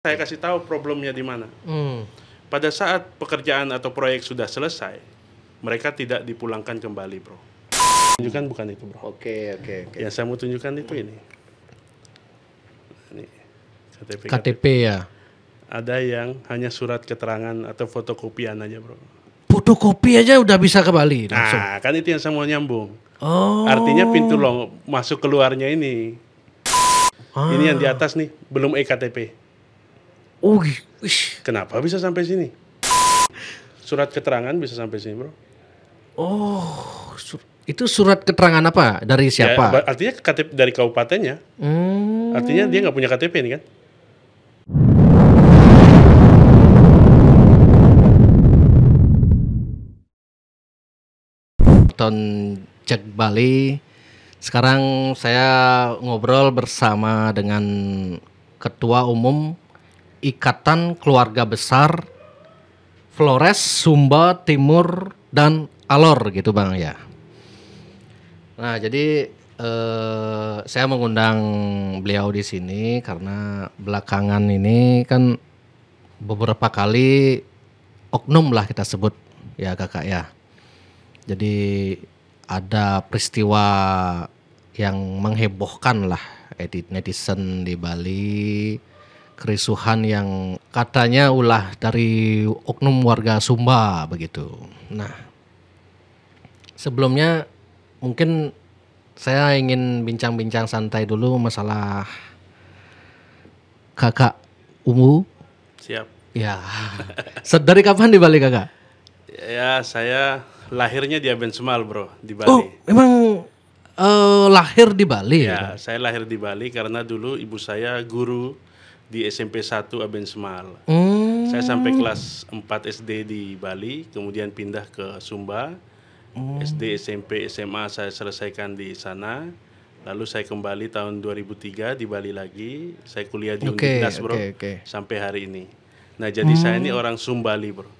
saya kasih tahu problemnya di mana. Hmm. Pada saat pekerjaan atau proyek sudah selesai, mereka tidak dipulangkan kembali, bro. Tunjukkan bukan itu, bro. Oke, okay, oke, okay, oke. Okay. Yang saya mau tunjukkan itu ini. ini. KTP, KTP. ya. Ada yang hanya surat keterangan atau fotokopian aja, bro. Fotokopi aja udah bisa kembali. Nah, langsung. Nah, kan itu yang saya mau nyambung. Oh. Artinya pintu long masuk keluarnya ini. Ah. Ini yang di atas nih, belum ektp. Oh, ish. Kenapa bisa sampai sini? Surat keterangan bisa sampai sini, bro. Oh, sur itu surat keterangan apa dari ya, siapa? Ya, artinya KTP dari kabupatennya. Hmm. Artinya dia nggak punya KTP ini kan? Ton cek Bali. Sekarang saya ngobrol bersama dengan Ketua Umum Ikatan Keluarga Besar Flores, Sumba Timur dan Alor gitu Bang ya. Nah, jadi eh, saya mengundang beliau di sini karena belakangan ini kan beberapa kali oknum lah kita sebut ya Kakak ya. Jadi ada peristiwa yang menghebohkan lah netizen di Bali kerisuhan yang katanya ulah dari oknum warga Sumba begitu. Nah, sebelumnya mungkin saya ingin bincang-bincang santai dulu masalah kakak Umu. Siap. Ya. Sedari kapan di Bali kakak? Ya, saya lahirnya di Aben Sumal bro, di Bali. Oh, emang uh, eh, lahir di Bali? Ya, ya, saya lahir di Bali karena dulu ibu saya guru di SMP 1 Aben Semal. Hmm. Saya sampai kelas 4 SD di Bali, kemudian pindah ke Sumba. Hmm. SD, SMP, SMA saya selesaikan di sana. Lalu saya kembali tahun 2003 di Bali lagi. Saya kuliah di okay, Universitas, Bro. Okay, okay. Sampai hari ini. Nah, jadi hmm. saya ini hmm. orang Sumbali, Bro.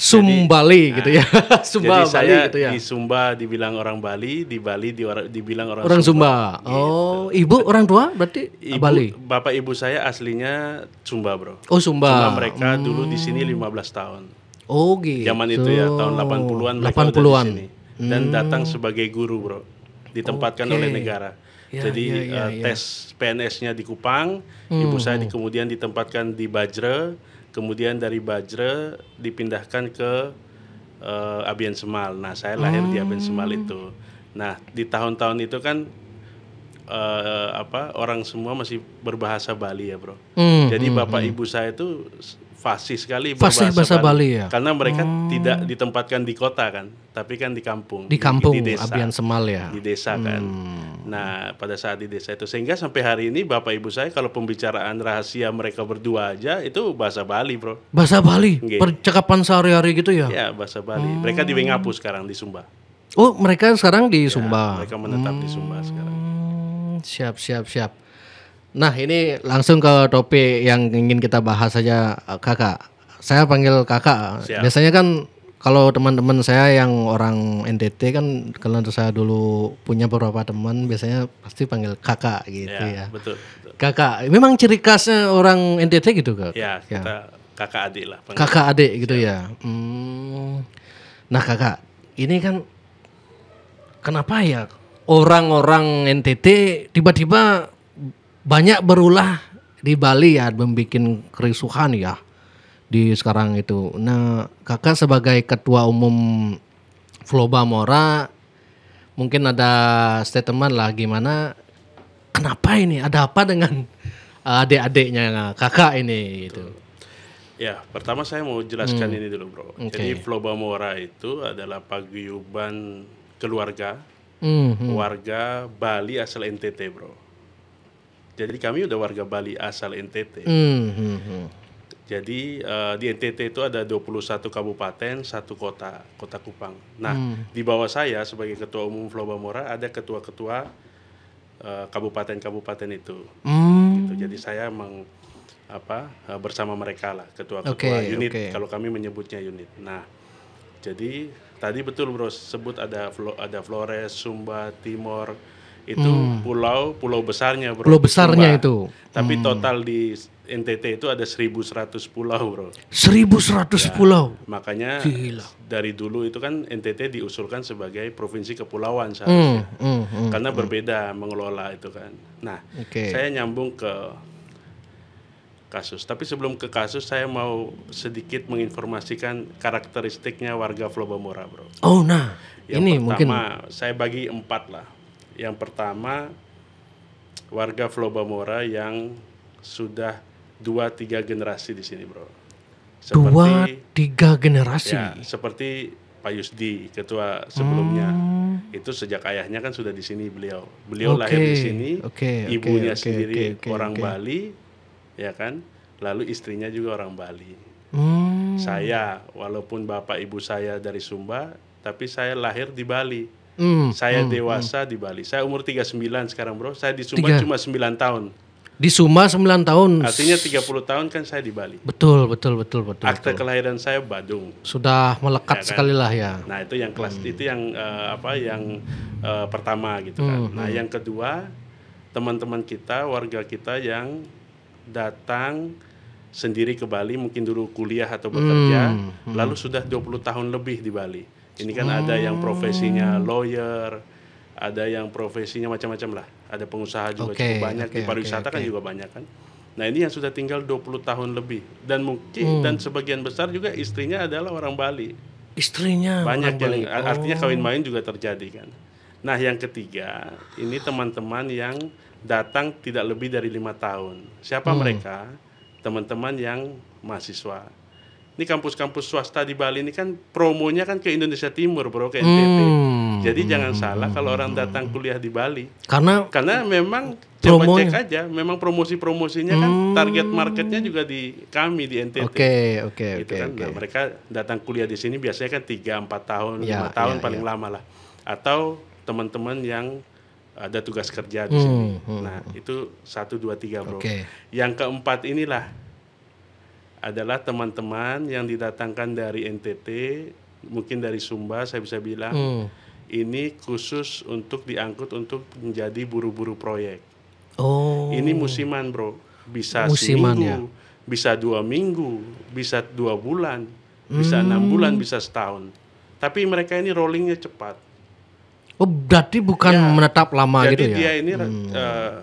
Sumbali nah, gitu ya. Nah, Sumba jadi saya Bali gitu ya. Di Sumba dibilang orang Bali, di Bali di orang dibilang orang, orang Sumba. Sumba. Gitu. Oh, gitu. ibu orang tua berarti ibu, Bali. Bapak ibu saya aslinya Sumba, Bro. Oh, Sumba. Sumba mereka hmm. dulu di sini 15 hmm. tahun. Oh, gitu. Zaman itu ya gitu. tahun 80-an mereka 80-an. udah Dan hmm. datang sebagai guru, Bro. Ditempatkan okay. oleh negara. Ya, Jadi ya, ya, uh, ya. tes PNS-nya di Kupang, hmm. ibu saya di, kemudian ditempatkan di Bajre kemudian dari Bajre dipindahkan ke uh, Abian Semal. Nah, saya lahir hmm. di Abian Semal itu. Nah, di tahun-tahun itu kan uh, apa orang semua masih berbahasa Bali ya, Bro. Hmm. Jadi hmm, bapak hmm. ibu saya itu fasih sekali fasih bahasa Bali. Bali ya. Karena mereka hmm. tidak ditempatkan di kota kan, tapi kan di kampung. Di kampung di, desa. Abian Semal ya. Di desa kan. Hmm. Nah, pada saat di desa itu sehingga sampai hari ini Bapak Ibu saya kalau pembicaraan rahasia mereka berdua aja itu bahasa Bali, Bro. Bahasa Bali. Percakapan sehari-hari gitu ya. Ya, bahasa Bali. Hmm. Mereka di Wengapu sekarang di Sumba. Oh, mereka sekarang di ya, Sumba. Mereka menetap hmm. di Sumba sekarang. Hmm. Siap, siap, siap. Nah ini langsung ke topik yang ingin kita bahas saja kakak. Saya panggil kakak. Siap. Biasanya kan kalau teman-teman saya yang orang NTT kan kalau saya dulu punya beberapa teman biasanya pasti panggil kakak gitu ya. ya. Betul, betul. Kakak. Memang ciri khasnya orang NTT gitu kak. Ya, ya. kakak adik lah. Panggil. Kakak adik gitu Siap. ya. Hmm. Nah kakak, ini kan kenapa ya orang-orang NTT tiba-tiba banyak berulah di Bali ya membuat kerisuhan ya di sekarang itu. Nah, kakak sebagai ketua umum Floba Mora mungkin ada statement lah gimana kenapa ini ada apa dengan adik-adiknya kakak ini gitu. Ya, pertama saya mau jelaskan hmm. ini dulu, Bro. Okay. Jadi Floba Mora itu adalah paguyuban keluarga hmm. hmm. warga Bali asal NTT, Bro. Jadi kami udah warga Bali asal NTT. Mm hmm, -hmm. Jadi uh, di NTT itu ada 21 kabupaten, satu kota, kota Kupang. Nah, mm. di bawah saya sebagai ketua umum Mora ada ketua-ketua kabupaten eh, kabupaten-kabupaten itu. Mm. Gitu. Jadi saya meng apa eh, bersama mereka lah ketua-ketua okay, unit okay. kalau kami menyebutnya unit. Nah, jadi tadi betul Bro sebut ada ada Flores, Sumba, Timor, itu hmm. pulau pulau besarnya bro. Pulau besarnya Sumba. itu. Tapi hmm. total di NTT itu ada 1100 pulau bro. 1100 ya, pulau. Makanya Gila. dari dulu itu kan NTT diusulkan sebagai provinsi kepulauan seharusnya. Hmm. Hmm. Hmm. Karena hmm. berbeda mengelola itu kan. Nah, okay. saya nyambung ke kasus. Tapi sebelum ke kasus, saya mau sedikit menginformasikan karakteristiknya warga Flobomora, bro. Oh, nah, yang ini pertama, mungkin. saya bagi empat lah yang pertama warga Flobamora yang sudah dua tiga generasi di sini, Bro. Seperti, dua tiga generasi. Ya, seperti Pak Yusdi, ketua sebelumnya. Hmm. Itu sejak ayahnya kan sudah di sini beliau. Beliau okay. lahir di sini. Okay. Ibunya okay. sendiri okay. Okay. orang okay. Bali, ya kan? Lalu istrinya juga orang Bali. Hmm. Saya walaupun bapak ibu saya dari Sumba, tapi saya lahir di Bali Mm, saya mm, dewasa mm. di Bali. Saya umur 39 sekarang, Bro. Saya di Sumba cuma 9 tahun. Di Sumba 9 tahun. Artinya 30 tahun kan saya di Bali. Betul, betul, betul, betul. Akte betul. kelahiran saya Badung. Sudah melekat ya kan? sekali lah ya. Nah, itu yang kelas hmm. itu yang uh, apa yang uh, pertama gitu kan. Hmm. Nah, hmm. yang kedua teman-teman kita, warga kita yang datang sendiri ke Bali mungkin dulu kuliah atau bekerja, hmm. hmm. lalu sudah 20 tahun lebih di Bali. Ini kan hmm. ada yang profesinya hmm. lawyer, ada yang profesinya macam-macam lah. Ada pengusaha juga okay, cukup banyak okay, di pariwisata okay, kan okay. juga banyak kan. Nah, ini yang sudah tinggal 20 tahun lebih dan mungkin hmm. dan sebagian besar juga istrinya adalah orang Bali. Istrinya banyak orang yang Bali. artinya oh. kawin main juga terjadi kan. Nah, yang ketiga, ini teman-teman yang datang tidak lebih dari lima tahun. Siapa hmm. mereka? Teman-teman yang mahasiswa ini kampus-kampus swasta di Bali ini kan promonya kan ke Indonesia Timur bro ke NTT. Hmm. Jadi hmm. jangan salah kalau orang datang kuliah di Bali. Karena karena memang coba cek aja, memang promosi-promosinya kan hmm. kan target marketnya juga di kami di NTT. Oke okay, oke okay, gitu oke. Okay, kan? okay. Nah mereka datang kuliah di sini biasanya kan tiga empat tahun ya, lima ya, tahun ya, paling ya. lama lah. Atau teman-teman yang ada tugas kerja di hmm, sini. Hmm, nah hmm. itu satu dua tiga bro. Okay. Yang keempat inilah adalah teman-teman yang didatangkan dari NTT, mungkin dari Sumba saya bisa bilang. Hmm. Ini khusus untuk diangkut untuk menjadi buru-buru proyek. Oh. Ini musiman, Bro. Bisa musiman, seminggu, ya? bisa dua minggu, bisa dua bulan, bisa hmm. enam bulan, bisa setahun. Tapi mereka ini rollingnya cepat. Oh, berarti bukan ya, menetap lama jadi gitu ya? Jadi dia ini hmm. uh,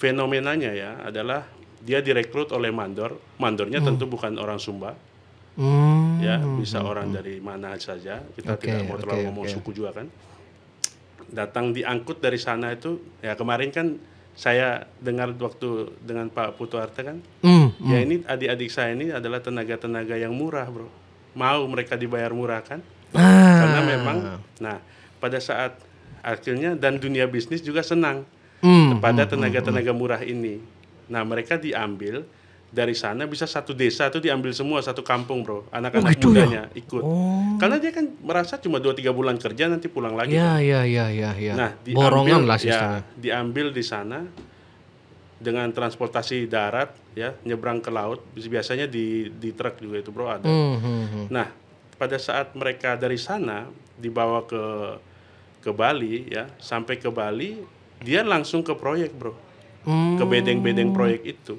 fenomenanya ya adalah dia direkrut oleh mandor. Mandornya hmm. tentu bukan orang Sumba. Hmm. Ya, bisa hmm. orang dari mana saja. Kita okay, tidak mau terlalu okay, ngomong okay. suku juga kan. Datang diangkut dari sana itu ya kemarin kan saya dengar waktu dengan Pak Putu Arte kan. Hmm. Ya hmm. ini adik-adik saya ini adalah tenaga-tenaga yang murah, Bro. Mau mereka dibayar murah kan? ah. Karena memang nah, pada saat akhirnya dan dunia bisnis juga senang hmm, kepada hmm, hmm, tenaga-tenaga murah ini Nah mereka diambil dari sana bisa satu desa tuh diambil semua satu kampung bro anak-anak oh, mudanya ya? ikut oh. karena dia kan merasa cuma dua tiga bulan kerja nanti pulang lagi ya kan? ya ya ya nah diambil, borongan lah ya, diambil di sana dengan transportasi darat ya nyebrang ke laut biasanya di di truk juga itu bro ada hmm, hmm, -hmm. nah pada saat mereka dari sana dibawa ke ke Bali ya sampai ke Bali dia langsung ke proyek bro hmm. ke bedeng-bedeng proyek itu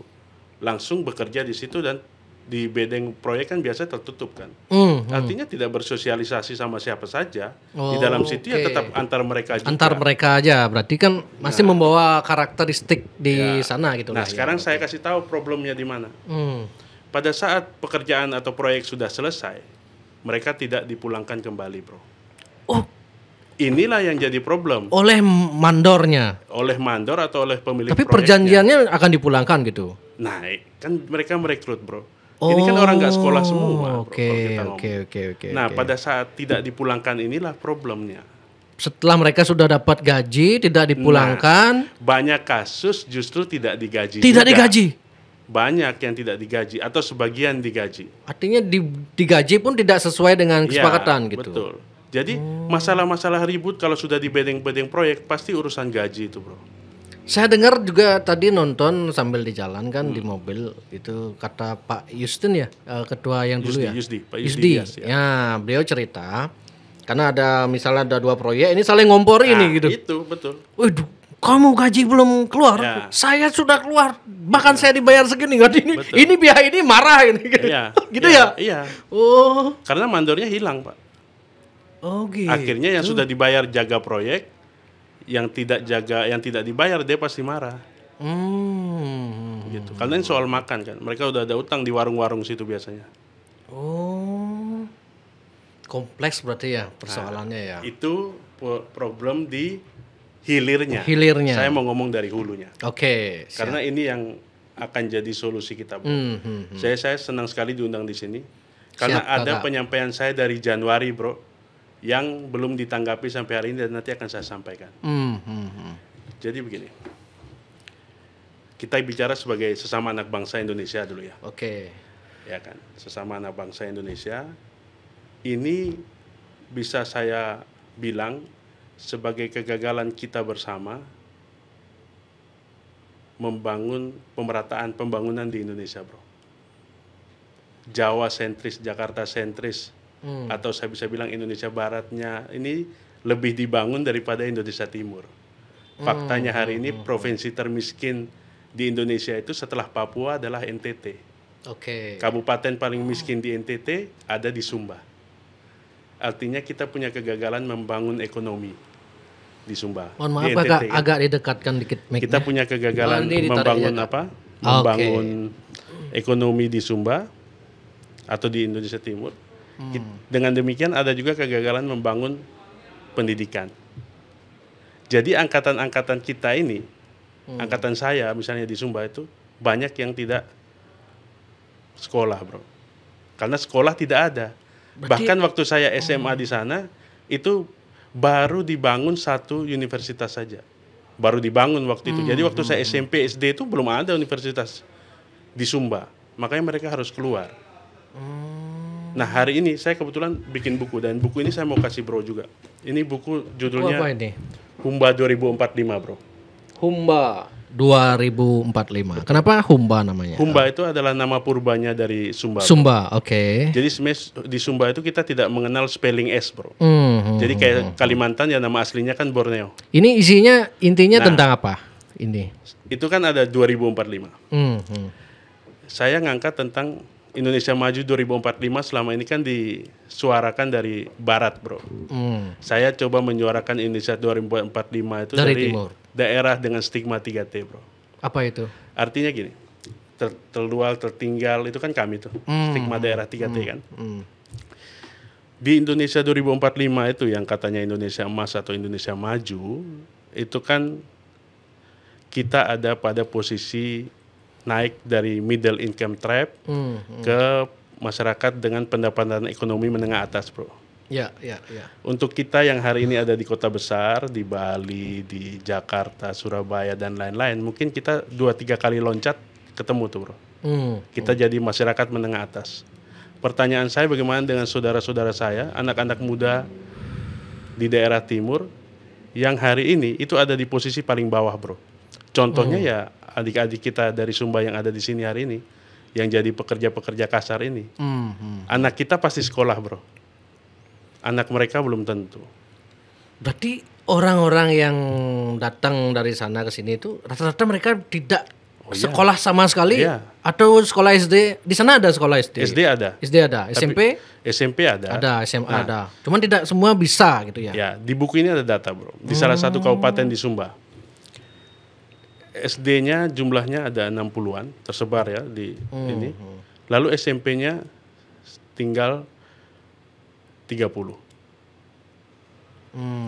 langsung bekerja di situ dan di bedeng proyek kan biasa tertutup kan hmm, hmm. artinya tidak bersosialisasi sama siapa saja oh, di dalam oh, situ okay. ya tetap antar mereka juga. antar mereka aja berarti kan masih nah, membawa karakteristik di ya. sana gitu nah ya. sekarang ya. saya kasih tahu problemnya di mana hmm. pada saat pekerjaan atau proyek sudah selesai mereka tidak dipulangkan kembali bro oh Inilah yang jadi problem. Oleh mandornya. Oleh mandor atau oleh pemilik Tapi proyeknya. perjanjiannya akan dipulangkan gitu. Nah, kan mereka merekrut, Bro. Oh, ini kan orang nggak oh, sekolah semua. Oke, oke, oke, oke. Nah, okay. pada saat tidak dipulangkan inilah problemnya. Setelah mereka sudah dapat gaji, tidak nah, dipulangkan. Nah, banyak kasus justru tidak digaji. Tidak juga. digaji. Banyak yang tidak digaji atau sebagian digaji. Artinya di, digaji pun tidak sesuai dengan ya, kesepakatan ya, gitu. Betul jadi oh. masalah-masalah ribut kalau sudah di bedeng-bedeng proyek pasti urusan gaji itu, Bro. Saya dengar juga tadi nonton sambil di jalan kan hmm. di mobil itu kata Pak Justin ya, eh, ketua yang Yusdi, dulu ya. Yusdi, Pak Yusdi. Yusdi. Ya. ya. beliau cerita karena ada misalnya ada dua proyek ini saling ngompor nah, ini gitu. Itu betul. Waduh, kamu gaji belum keluar, ya. saya sudah keluar, bahkan ya. saya dibayar segini nggak ini, ini pihak ini marah ini, gitu ya, gitu ya. ya? Iya. Oh, karena mandornya hilang pak. Oh gitu. Akhirnya yang gitu. sudah dibayar jaga proyek, yang tidak jaga, yang tidak dibayar dia pasti marah. Hmm. Gitu. Karena ini soal makan kan. Mereka udah ada utang di warung-warung situ biasanya. Oh. Kompleks berarti ya persoalannya ya. nah, ya. Itu problem di hilirnya. Hilirnya. Saya mau ngomong dari hulunya. Oke. Okay, Karena ini yang akan jadi solusi kita. Hmm, hmm, -hmm. Saya saya senang sekali diundang di sini karena siap, ada kakak. penyampaian saya dari Januari, Bro yang belum ditanggapi sampai hari ini dan nanti akan saya sampaikan. Mm -hmm. Jadi begini, kita bicara sebagai sesama anak bangsa Indonesia dulu ya. Oke. Okay. Ya kan, sesama anak bangsa Indonesia ini bisa saya bilang sebagai kegagalan kita bersama membangun pemerataan pembangunan di Indonesia, bro. Jawa sentris, Jakarta sentris, hmm. atau saya bisa bilang Indonesia Baratnya ini lebih dibangun daripada Indonesia Timur. Hmm, Faktanya hmm, hari ini hmm, provinsi termiskin di Indonesia itu setelah Papua adalah NTT. Oke. Okay. Kabupaten paling miskin di NTT ada di Sumba. Artinya kita punya kegagalan membangun ekonomi di Sumba. Mohon maaf di NTT, agak, ya. agak didekatkan dikit. Kita punya kegagalan oh, membangun ya, apa? Membangun okay. ekonomi di Sumba atau di Indonesia Timur hmm. dengan demikian ada juga kegagalan membangun pendidikan jadi angkatan-angkatan kita ini hmm. angkatan saya misalnya di Sumba itu banyak yang tidak sekolah bro karena sekolah tidak ada Berarti, bahkan waktu saya hmm. SMA oh. di sana itu baru dibangun satu universitas saja baru dibangun waktu itu. Hmm. Jadi waktu hmm, saya hmm. SMP SD itu belum ada universitas di Sumba, makanya mereka harus keluar. Hmm. Nah hari ini saya kebetulan bikin buku dan buku ini saya mau kasih bro juga. Ini buku judulnya Apa ini? Humba 2045 bro. Humba 2045. Betul. Kenapa Humba namanya? Humba itu adalah nama purbanya dari Sumba. Sumba, oke. Okay. Jadi di Sumba itu kita tidak mengenal spelling S bro. Hmm, Jadi kayak hmm. Kalimantan ya nama aslinya kan Borneo. Ini isinya intinya nah, tentang apa? Ini. Itu kan ada 2045. Hmm, hmm. Saya ngangkat tentang Indonesia Maju 2045 selama ini kan disuarakan dari barat, Bro. Hmm. Saya coba menyuarakan Indonesia 2045 itu dari, dari timur. daerah dengan stigma 3T, Bro. Apa itu? Artinya gini, ter terluar, tertinggal itu kan kami tuh. Hmm. Stigma daerah 3T hmm. kan. Hmm. Di Indonesia 2045 itu yang katanya Indonesia emas atau Indonesia maju, itu kan kita ada pada posisi naik dari middle income trap hmm, hmm. ke masyarakat dengan pendapatan ekonomi menengah atas, bro. Ya, ya, ya. Untuk kita yang hari ini ada di kota besar, di Bali, di Jakarta, Surabaya dan lain-lain, mungkin kita dua tiga kali loncat ketemu tuh, bro. Hmm, kita hmm. jadi masyarakat menengah atas. Pertanyaan saya bagaimana dengan saudara-saudara saya, anak-anak muda di daerah timur yang hari ini itu ada di posisi paling bawah, bro. Contohnya hmm. ya adik-adik kita dari Sumba yang ada di sini hari ini, yang jadi pekerja-pekerja kasar ini, hmm, hmm. anak kita pasti sekolah bro. Anak mereka belum tentu. Berarti orang-orang yang datang dari sana ke sini itu rata-rata mereka tidak oh, iya. sekolah iya. sama sekali iya. atau sekolah SD di sana ada sekolah SD SD ada SD ada Tapi SMP SMP ada ada SMA nah, ada cuman tidak semua bisa gitu ya ya di buku ini ada data bro di hmm. salah satu kabupaten di Sumba SD-nya jumlahnya ada 60-an tersebar ya di hmm. ini. Hmm. Lalu SMP-nya tinggal 30. Hmm. Oke.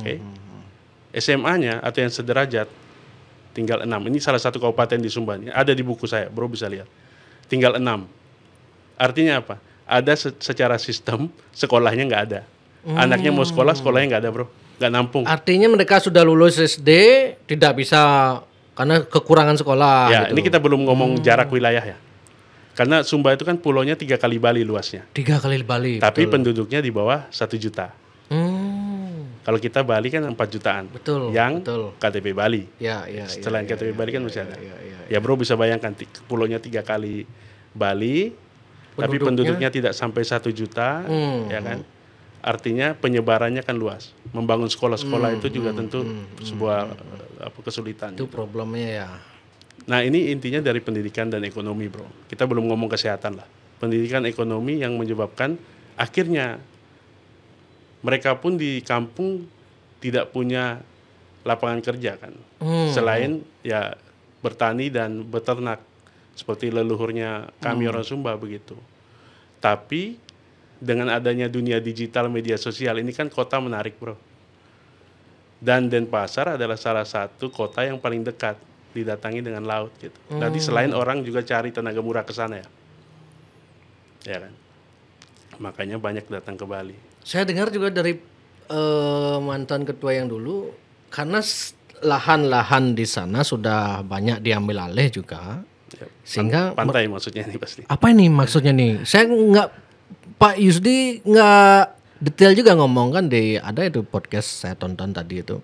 Okay. Hmm, hmm. SMA-nya atau yang sederajat tinggal 6. Ini salah satu kabupaten di Sumba. Ada di buku saya, Bro bisa lihat. Tinggal 6. Artinya apa? Ada se secara sistem sekolahnya nggak ada. Hmm. Anaknya mau sekolah, sekolahnya nggak ada, Bro. Nggak nampung. Artinya mereka sudah lulus SD, tidak bisa karena kekurangan sekolah. Ya, gitu. ini kita belum ngomong hmm. jarak wilayah ya. Karena Sumba itu kan pulaunya tiga kali Bali luasnya. Tiga kali Bali. Tapi betul. penduduknya di bawah satu juta. Hmm. Kalau kita Bali kan empat jutaan. Betul. Yang betul. KTP Bali. Ya, ya. Selain ya, ya KTP ya, Bali kan ya, masih ada. Ya, ya, ya. ya, ya bro bisa bayangkan pulaunya tiga kali Bali. Penduduknya? Tapi penduduknya tidak sampai satu juta, hmm. ya kan? Artinya penyebarannya kan luas. Membangun sekolah-sekolah hmm, itu juga hmm, tentu hmm, hmm sebuah hmm, hmm apa kesulitan. Itu gitu. problemnya ya. Nah ini intinya dari pendidikan dan ekonomi bro. Kita belum ngomong kesehatan lah. Pendidikan ekonomi yang menyebabkan akhirnya mereka pun di kampung tidak punya lapangan kerja kan. Hmm. Selain ya bertani dan beternak seperti leluhurnya kami hmm. orang Sumba begitu. Tapi dengan adanya dunia digital media sosial ini kan kota menarik bro dan Denpasar adalah salah satu kota yang paling dekat didatangi dengan laut gitu. Hmm. Jadi selain orang juga cari tenaga murah ke sana ya. Ya kan. Makanya banyak datang ke Bali. Saya dengar juga dari uh, mantan ketua yang dulu karena lahan-lahan di sana sudah banyak diambil alih juga. Ya, sehingga pantai maksudnya ini pasti. Apa ini maksudnya nih? Saya nggak Pak Yusdi nggak detail juga ngomong kan di ada itu podcast saya tonton tadi itu.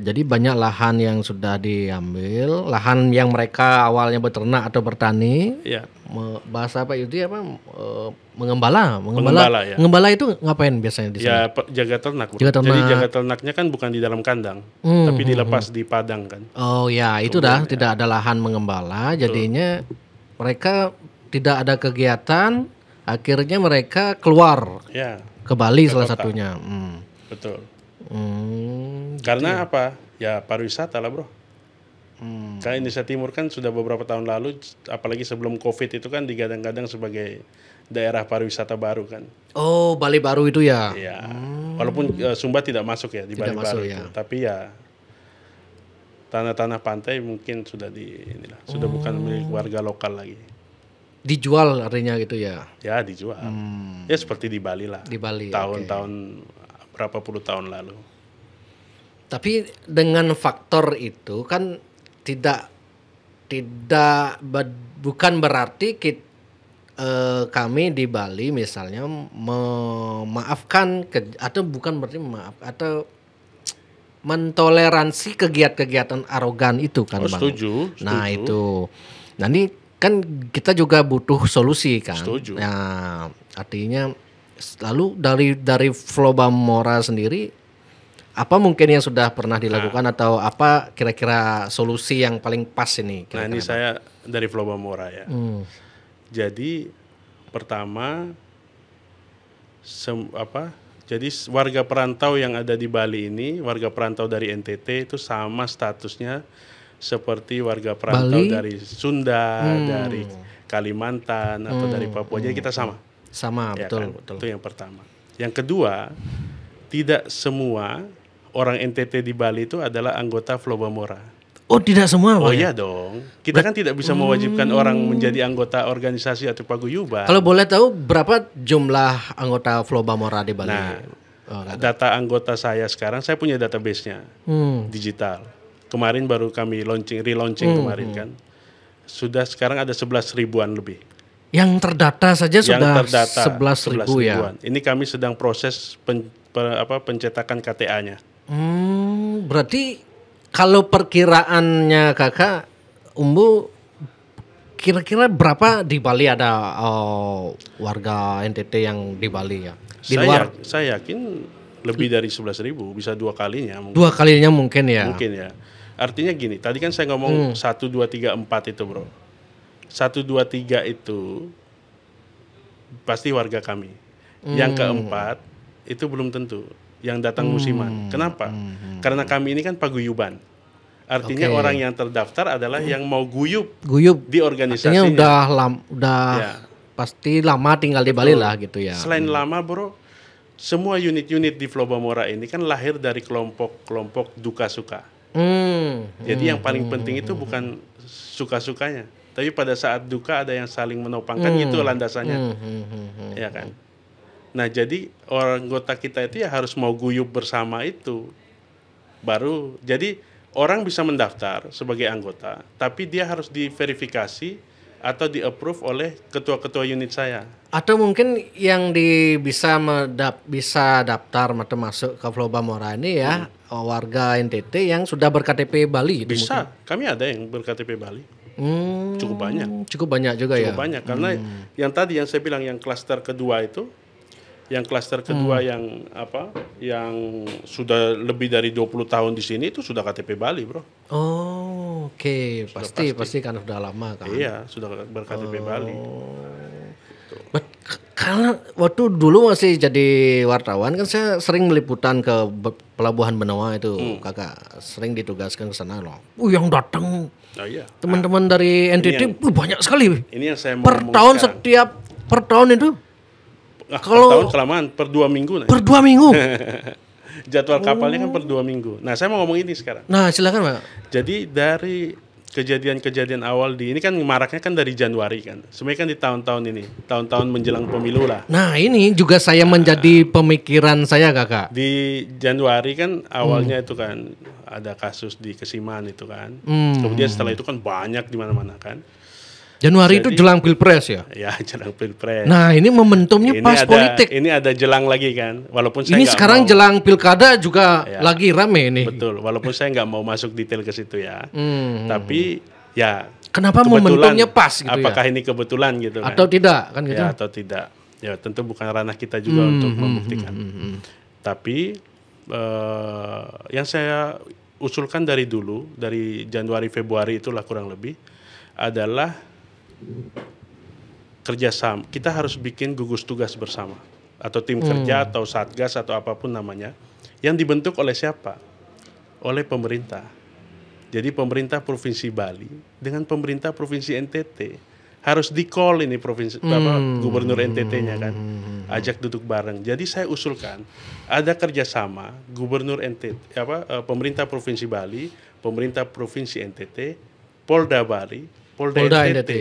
Jadi banyak lahan yang sudah diambil, lahan yang mereka awalnya beternak atau bertani. Ya. Bahasa apa itu apa? E, mengembala, mengembala. Mengembala, ya. mengembala itu ngapain biasanya di ya, sana? Ya, jaga ternak. Jaga ternak. Jadi jaga ternaknya kan bukan di dalam kandang, hmm, tapi hmm, dilepas hmm, di padang kan. Oh ya, Kemudian, itu dah ya. tidak ada lahan mengembala, jadinya Betul. mereka tidak ada kegiatan akhirnya mereka keluar ya, ke Bali ke salah kota. satunya. Hmm. Betul. Hmm, gitu Karena gitu. apa? Ya pariwisata lah bro. Hmm. Karena Indonesia Timur kan sudah beberapa tahun lalu, apalagi sebelum COVID itu kan digadang-gadang sebagai daerah pariwisata baru kan. Oh Bali baru itu ya? Iya. Hmm. Walaupun uh, Sumba tidak masuk ya di tidak Bali masuk, baru ya. itu, tapi ya tanah-tanah pantai mungkin sudah di inilah, sudah oh. bukan milik warga lokal lagi dijual artinya gitu ya? Ya dijual. Hmm. Ya seperti di Bali lah. Di Bali. Tahun-tahun okay. berapa puluh tahun lalu. Tapi dengan faktor itu kan tidak tidak bukan berarti kita eh, kami di Bali misalnya memaafkan ke, atau bukan berarti maaf atau mentoleransi kegiatan-kegiatan arogan itu kan oh, bang. Setuju, nah, setuju. Nah itu. nanti kan kita juga butuh solusi kan. Setuju. Nah, artinya lalu dari dari Floba Bamora sendiri apa mungkin yang sudah pernah nah. dilakukan nah. atau apa kira-kira solusi yang paling pas ini? Kira -kira nah ini saya dari Floba Bamora ya. Hmm. Jadi pertama sem, apa? Jadi warga perantau yang ada di Bali ini, warga perantau dari NTT itu sama statusnya seperti warga perantau Bali. dari Sunda, hmm. dari Kalimantan atau hmm. dari Papua. Jadi kita sama. Sama, ya betul, kan? betul. Itu yang pertama. Yang kedua, tidak semua orang NTT di Bali itu adalah anggota Flobamora. Oh tidak semua Oh ya? iya dong Kita Ber kan tidak bisa mewajibkan hmm. orang menjadi anggota organisasi atau paguyuban Kalau boleh tahu berapa jumlah anggota Flobamora di Bali? Nah, oh, data anggota saya sekarang saya punya databasenya hmm. digital kemarin baru kami launching relaunching hmm. kemarin hmm. kan sudah sekarang ada sebelas ribuan lebih yang terdata saja yang sudah terdata 11 ribu ya ribuan. ini kami sedang proses pen, per, apa pencetakan KTA-nya hmm, berarti kalau perkiraannya kakak umbu kira-kira berapa di Bali ada oh, warga NTT yang di Bali ya di saya, luar saya yakin lebih dari sebelas ribu bisa dua kalinya mungkin. dua kalinya mungkin ya mungkin ya Artinya gini, tadi kan saya ngomong hmm. satu dua tiga empat itu bro. Satu dua tiga itu pasti warga kami. Hmm. Yang keempat itu belum tentu yang datang hmm. musiman. Kenapa? Hmm. Karena kami ini kan paguyuban. Artinya okay. orang yang terdaftar adalah hmm. yang mau guyub guyub di organisasi Artinya udah lam, udah ya. pasti lama tinggal di Bali lah gitu ya. Selain hmm. lama, bro, semua unit-unit di Flobamora ini kan lahir dari kelompok-kelompok duka suka. Hmm. Jadi yang paling hmm. penting itu bukan suka-sukanya, tapi pada saat duka ada yang saling menopangkan gitu hmm. itu landasannya, Hmm. ya kan. Nah jadi orang anggota kita itu ya harus mau guyup bersama itu, baru jadi orang bisa mendaftar sebagai anggota, tapi dia harus diverifikasi atau di approve oleh ketua-ketua unit saya. Atau mungkin yang di bisa medap, bisa daftar atau masuk ke Floba Mora ini ya hmm. warga NTT yang sudah berKTP Bali. Bisa, mungkin. kami ada yang berKTP Bali. Hmm, cukup banyak. Cukup banyak juga cukup ya. Cukup banyak karena hmm. yang tadi yang saya bilang yang klaster kedua itu yang klaster kedua hmm. yang apa yang sudah lebih dari 20 tahun di sini itu sudah KTP Bali, Bro. Oh oke okay. pasti, pasti pasti karena sudah lama kan iya sudah berKTP oh. Bali gitu. But, karena waktu dulu masih jadi wartawan kan saya sering meliputan ke pelabuhan Benoa itu hmm. kakak sering ditugaskan ke sana loh. Uh yang datang oh, iya. teman-teman ah, dari NTT yang, uh, banyak sekali. Ini yang saya mau per tahun sekarang. setiap per tahun itu. Ah, kalau per tahun kelamaan per dua minggu. Nah. Per dua minggu. jadwal oh. kapalnya kan per dua minggu. Nah, saya mau ngomong ini sekarang. Nah, silakan pak. Jadi dari kejadian-kejadian awal di ini kan maraknya kan dari Januari kan. Sebenarnya kan di tahun-tahun ini, tahun-tahun menjelang pemilu lah. Nah, ini juga saya nah, menjadi pemikiran saya, Kakak. Di Januari kan awalnya hmm. itu kan ada kasus di Kesiman itu kan. Hmm. Kemudian setelah itu kan banyak di mana-mana kan. Januari Jadi, itu jelang pilpres ya? Ya jelang pilpres. Nah ini momentumnya ini pas ada, politik. Ini ada jelang lagi kan, walaupun saya ini sekarang mau, jelang pilkada juga ya, lagi rame ini. Betul, walaupun saya nggak mau masuk detail ke situ ya. Hmm. Tapi ya. Kenapa momentumnya pas gitu ya? Apakah ya? ini kebetulan gitu? kan? Atau tidak kan gitu? Ya, ya atau tidak? Ya tentu bukan ranah kita juga hmm, untuk hmm, membuktikan. hmm. hmm, hmm. Tapi uh, yang saya usulkan dari dulu dari Januari Februari itulah kurang lebih adalah kerjasama kita harus bikin gugus tugas bersama atau tim hmm. kerja atau satgas atau apapun namanya yang dibentuk oleh siapa oleh pemerintah jadi pemerintah provinsi Bali dengan pemerintah provinsi NTT harus di call ini provinsi hmm. apa, gubernur NTT-nya kan hmm. ajak duduk bareng. Jadi saya usulkan ada kerjasama gubernur NTT apa eh, pemerintah provinsi Bali, pemerintah provinsi NTT, Polda Bali, Polda, Polda NTT, NTT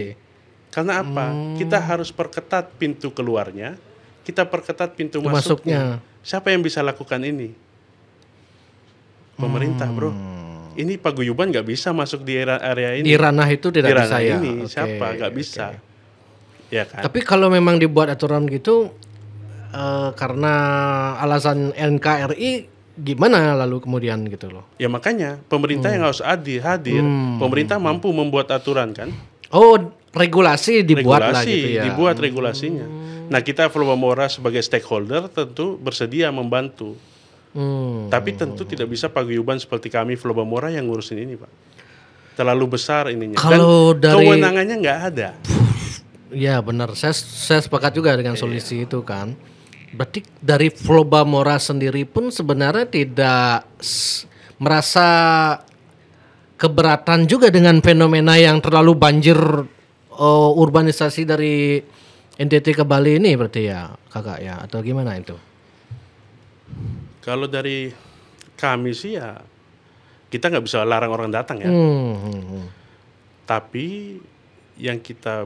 karena apa? Hmm. Kita harus perketat pintu keluarnya, kita perketat pintu masuknya. masuknya. Siapa yang bisa lakukan ini? Pemerintah, hmm. bro. Ini paguyuban nggak bisa masuk di era area ini. Di ranah itu tidak di ranah bisa ini, ya. Ini okay. siapa nggak bisa? Okay. Ya kan. Tapi kalau memang dibuat aturan gitu, uh, karena alasan NKRI gimana lalu kemudian gitu loh. Ya makanya pemerintah hmm. yang harus hadir, hadir. Hmm. Pemerintah mampu membuat aturan kan? Oh, regulasi dibuat regulasi, lah gitu ya. Dibuat hmm. regulasinya. Nah kita Mora sebagai stakeholder tentu bersedia membantu. Hmm. Tapi tentu tidak bisa paguyuban seperti kami Mora yang ngurusin ini pak. Terlalu besar ininya. Kalau Dan dari kewenangannya nggak ada. Ya benar. Saya saya sepakat juga dengan iya. solusi iya. itu kan. Berarti dari Mora sendiri pun sebenarnya tidak merasa keberatan juga dengan fenomena yang terlalu banjir uh, urbanisasi dari NTT ke Bali ini berarti ya kakak ya atau gimana itu? Kalau dari kami sih ya kita nggak bisa larang orang datang ya. Hmm, hmm, hmm. Tapi yang kita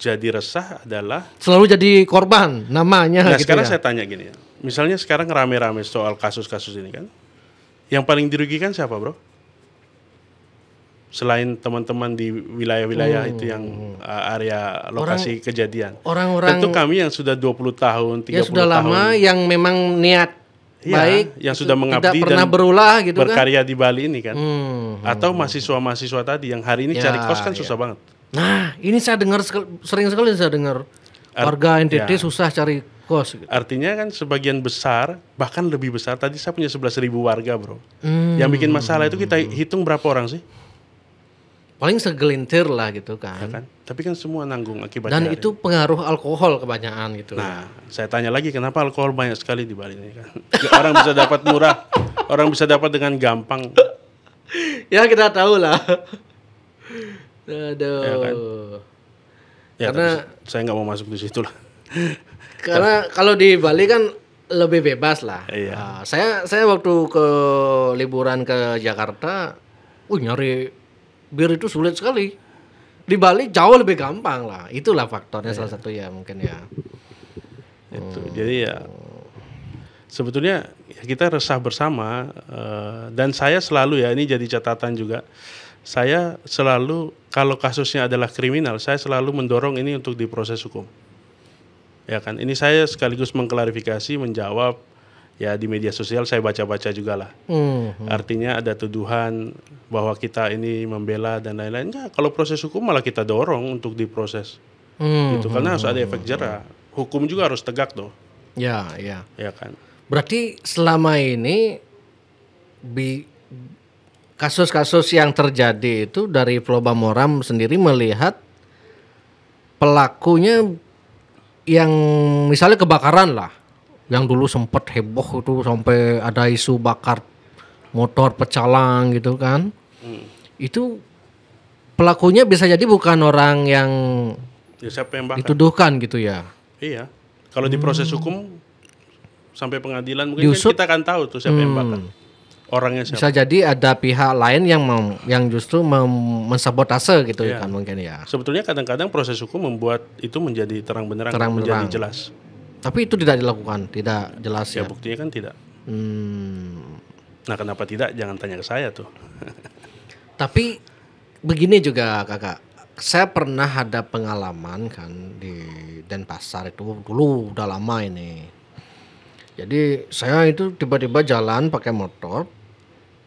jadi resah adalah selalu jadi korban namanya. Nah gitu sekarang ya? saya tanya gini ya, misalnya sekarang rame-rame soal kasus-kasus ini kan, yang paling dirugikan siapa bro? selain teman-teman di wilayah-wilayah hmm. itu yang uh, area lokasi orang, kejadian. Orang-orang tentu kami yang sudah 20 tahun, 30 ya sudah tahun lama yang memang niat ya, baik yang sudah mengabdi tidak pernah dan berulah gitu kan. berkarya kan? di Bali ini kan. Hmm. Atau mahasiswa-mahasiswa tadi yang hari ini ya, cari kos kan ya. susah banget. Nah, ini saya dengar sering sekali saya dengar warga NTT ya. susah cari kos. Gitu. Artinya kan sebagian besar bahkan lebih besar tadi saya punya sebelas ribu warga, Bro. Hmm. Yang bikin masalah itu kita hitung berapa orang sih? paling segelintir lah gitu kan. Ya kan. Tapi kan semua nanggung akibatnya. Dan itu ini. pengaruh alkohol kebanyakan gitu. Nah, saya tanya lagi kenapa alkohol banyak sekali di Bali ini kan. Ya, orang bisa dapat murah, orang bisa dapat dengan gampang. ya kita tahu lah. Aduh. Ya kan? Ya, karena saya nggak mau masuk di situ lah. karena kalau di Bali kan lebih bebas lah. Iya. Uh, saya saya waktu ke liburan ke Jakarta, uh nyari bir itu sulit sekali. Di Bali jauh lebih gampang lah. Itulah faktornya yeah. salah satu ya mungkin ya. Itu. Hmm. Jadi ya sebetulnya kita resah bersama eh, dan saya selalu ya ini jadi catatan juga. Saya selalu kalau kasusnya adalah kriminal, saya selalu mendorong ini untuk diproses hukum. Ya kan? Ini saya sekaligus mengklarifikasi, menjawab ya di media sosial saya baca-baca juga lah. Mm-hmm. Artinya ada tuduhan bahwa kita ini membela dan lain-lain. Ya, kalau proses hukum malah kita dorong untuk diproses. Mm-hmm. Gitu karena harus ada efek jera. Hukum juga harus tegak tuh. Ya, ya. Ya kan. Berarti selama ini bi kasus-kasus yang terjadi itu dari Floba Moram sendiri melihat pelakunya yang misalnya kebakaran lah yang dulu sempat heboh itu sampai ada isu bakar motor pecalang gitu kan hmm. itu pelakunya bisa jadi bukan orang yang, ya, siapa yang bakar? dituduhkan gitu ya iya kalau di proses hmm. hukum sampai pengadilan mungkin kan Yusuf, kan kita akan tahu tuh siapa hmm. yang bakar hmm. orangnya siapa. Bisa jadi ada pihak lain yang mem, yang justru mem, mensabotase gitu ya. kan mungkin ya. Sebetulnya kadang-kadang proses hukum membuat itu menjadi terang benderang terang menjadi jelas. Tapi itu tidak dilakukan, tidak jelas ya. Ya buktinya kan tidak. Hmm. Nah kenapa tidak? Jangan tanya ke saya tuh. Tapi begini juga kakak, saya pernah ada pengalaman kan di Denpasar itu dulu udah lama ini. Jadi saya itu tiba-tiba jalan pakai motor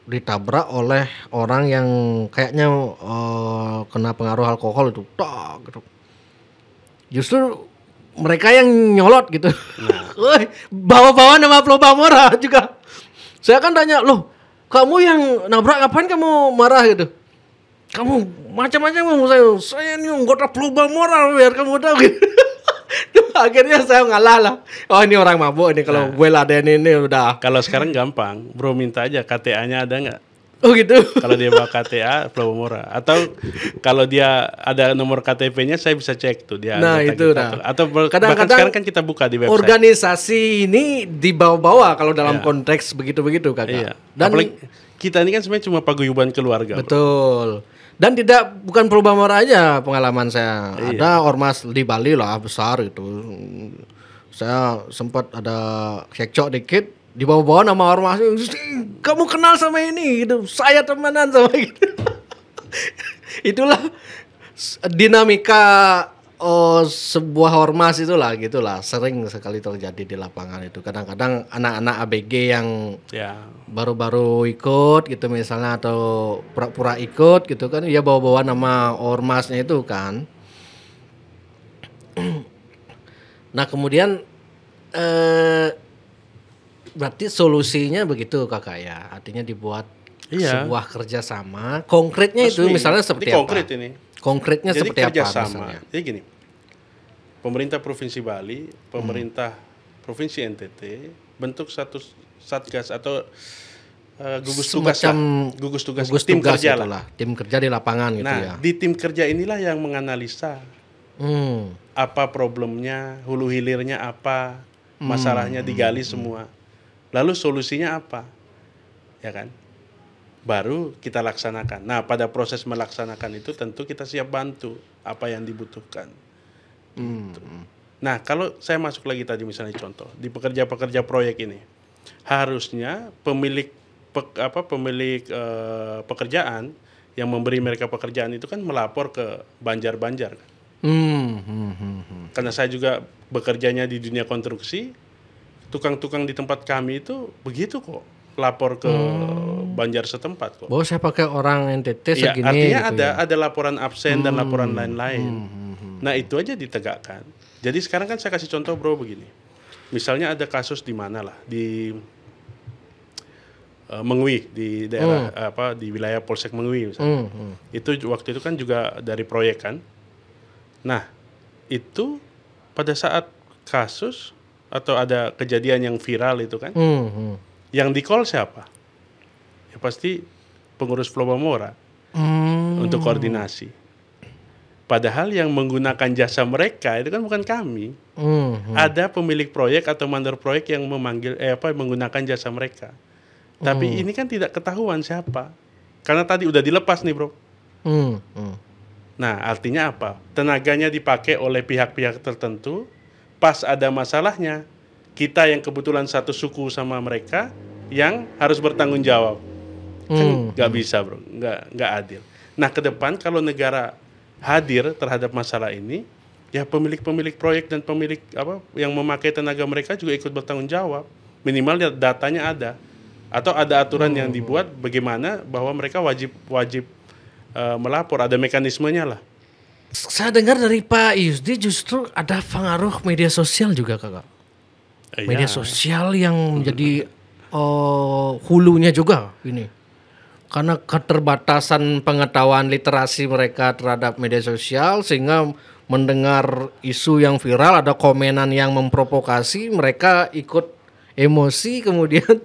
ditabrak oleh orang yang kayaknya uh, kena pengaruh alkohol itu, tak gitu. Justru mereka yang nyolot gitu. Nah. Bawa-bawa nama marah juga. Saya kan tanya, loh kamu yang nabrak kapan kamu marah gitu? Kamu macam-macam kamu saya, saya ini nggota marah biar kamu tahu gitu. Akhirnya saya ngalah lah. Oh ini orang mabuk ini kalau nah. gue ladenin ini udah. Kalau sekarang gampang, bro minta aja KTA-nya ada nggak? Oh gitu. Kalau dia bawa KTA Pulau Murah atau kalau dia ada nomor KTP-nya saya bisa cek tuh dia. Nah itu nah. Atau kadang-kadang sekarang kan kita buka di website. Organisasi ini dibawa-bawa kalau dalam yeah. konteks begitu-begitu kakak. Iya. Dan Apalagi kita ini kan sebenarnya cuma paguyuban keluarga. Betul. Bro. Dan tidak bukan Pulau Murah aja pengalaman saya. Iya. Ada ormas di Bali lah besar itu. Saya sempat ada cekcok dikit dibawa-bawa nama ormas kamu kenal sama ini gitu saya temenan sama gitu itulah dinamika oh, sebuah ormas itulah gitulah sering sekali terjadi di lapangan itu kadang-kadang anak-anak ABG yang ya. baru-baru yeah. ikut gitu misalnya atau pura-pura ikut gitu kan ya bawa-bawa nama ormasnya itu kan nah kemudian eh, berarti solusinya begitu kakak ya artinya dibuat iya. sebuah kerjasama konkretnya Resmi. itu misalnya seperti ini konkret apa konkret ini konkretnya jadi seperti kerjasama. apa misalnya jadi gini pemerintah provinsi Bali pemerintah hmm. provinsi NTT bentuk satu satgas atau uh, gugus tugas lah. gugus tugas gugus tim tugas kerja lah. lah tim kerja di lapangan gitu nah, gitu ya di tim kerja inilah yang menganalisa hmm. apa problemnya hulu hilirnya apa masalahnya hmm. digali semua Lalu solusinya apa? Ya kan? Baru kita laksanakan. Nah, pada proses melaksanakan itu tentu kita siap bantu apa yang dibutuhkan. Hmm. Gitu. Hmm. Nah, kalau saya masuk lagi tadi misalnya contoh di pekerja-pekerja proyek ini, harusnya pemilik pe, apa pemilik e, pekerjaan yang memberi mereka pekerjaan itu kan melapor ke banjar-banjar kan. Hmm, hmm, hmm, hmm. Karena saya juga bekerjanya di dunia konstruksi, tukang-tukang di tempat kami itu begitu kok lapor ke hmm. banjar setempat kok. Bahwa oh, saya pakai orang NTT iya, segini. Ya, artinya gitu ada ya? ada laporan absen hmm. dan laporan lain-lain. Hmm, hmm, hmm. Nah itu aja ditegakkan. Jadi sekarang kan saya kasih contoh bro begini. Misalnya ada kasus di mana lah di uh, eh, Mengwi di daerah hmm. apa di wilayah Polsek Mengwi misalnya. Hmm. hmm. Itu waktu itu kan juga dari proyek kan. Nah, itu pada saat kasus atau ada kejadian yang viral itu kan hmm, hmm. yang di call siapa ya pasti pengurus Flobamora hmm. untuk koordinasi padahal yang menggunakan jasa mereka itu kan bukan kami hmm, hmm. ada pemilik proyek atau mandor proyek yang memanggil eh apa menggunakan jasa mereka tapi hmm. ini kan tidak ketahuan siapa karena tadi udah dilepas nih bro hmm, hmm. nah artinya apa tenaganya dipakai oleh pihak-pihak tertentu pas ada masalahnya, kita yang kebetulan satu suku sama mereka yang harus bertanggung jawab. Kan hmm. nggak bisa bro, nggak nggak adil. Nah ke depan kalau negara hadir terhadap masalah ini, ya pemilik-pemilik proyek dan pemilik apa yang memakai tenaga mereka juga ikut bertanggung jawab. Minimal datanya ada atau ada aturan hmm. yang dibuat bagaimana bahwa mereka wajib wajib uh, melapor ada mekanismenya lah. Saya dengar dari Pak Yusdi justru ada pengaruh media sosial juga kakak. Eh, iya. media sosial yang menjadi uh, hulunya juga ini. Karena keterbatasan pengetahuan literasi mereka terhadap media sosial sehingga mendengar isu yang viral ada komenan yang memprovokasi mereka ikut emosi kemudian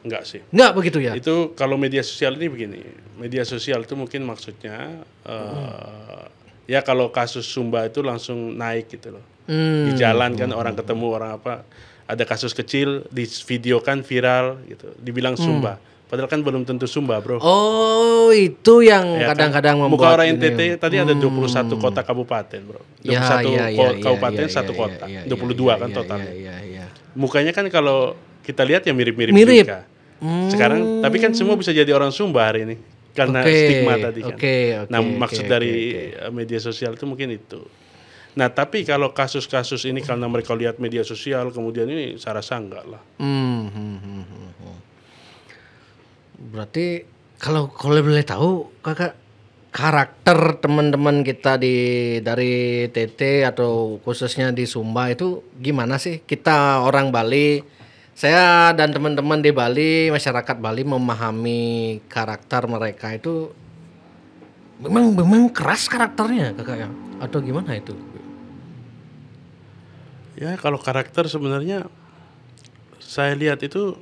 Enggak sih. Enggak begitu ya. Itu kalau media sosial ini begini. Media sosial itu mungkin maksudnya hmm. uh, ya kalau kasus Sumba itu langsung naik gitu loh. Hmm. Di jalan kan hmm. orang ketemu orang apa ada kasus kecil di video kan viral gitu, dibilang hmm. Sumba. Padahal kan belum tentu Sumba, Bro. Oh, itu yang kadang-kadang ya, kan? membuat Muka orang NTT ini. tadi ada 21 hmm. kota kabupaten, Bro. 21 ya, ya ya, ya, ya, kabupaten, ya, ya, satu kota. Ya, ya, 22 ya, kan ya, total Ya, ya, ya. Mukanya kan kalau kita lihat ya mirip-mirip Mirip. mirip, mirip. Hmm. Sekarang tapi kan hmm. semua bisa jadi orang Sumba hari ini karena okay, stigma tadi kan. Okay, okay, nah maksud okay, dari okay. Eh, media sosial itu mungkin itu. Nah tapi kalau kasus-kasus ini karena mereka lihat media sosial kemudian ini saya rasa enggak lah. Hmm hmm, hmm, hmm, hmm, Berarti kalau kalau boleh tahu kakak karakter teman-teman kita di dari TT atau khususnya di Sumba itu gimana sih kita orang Bali saya dan teman-teman di Bali, masyarakat Bali memahami karakter mereka itu memang memang keras karakternya kakak ya atau gimana itu? Ya kalau karakter sebenarnya saya lihat itu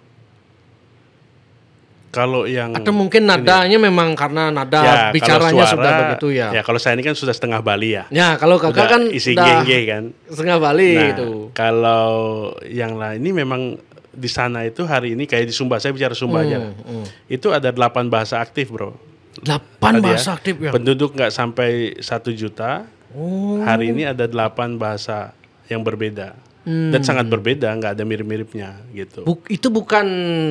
kalau yang atau mungkin nadanya ini, memang karena nada ya, bicaranya suara, sudah begitu ya. Ya kalau saya ini kan sudah setengah Bali ya. Ya kalau kakak sudah kan isi geng kan setengah Bali nah, itu. Kalau yang lain ini memang di sana itu hari ini kayak di Sumba saya bicara Sumba hmm, aja. Hmm. Itu ada 8 bahasa aktif, Bro. 8 Tadi bahasa ya, aktif ya. Penduduk nggak sampai satu juta. Oh. Hari ini ada 8 bahasa yang berbeda. Hmm. Dan sangat berbeda, nggak ada mirip-miripnya gitu. Buk, itu bukan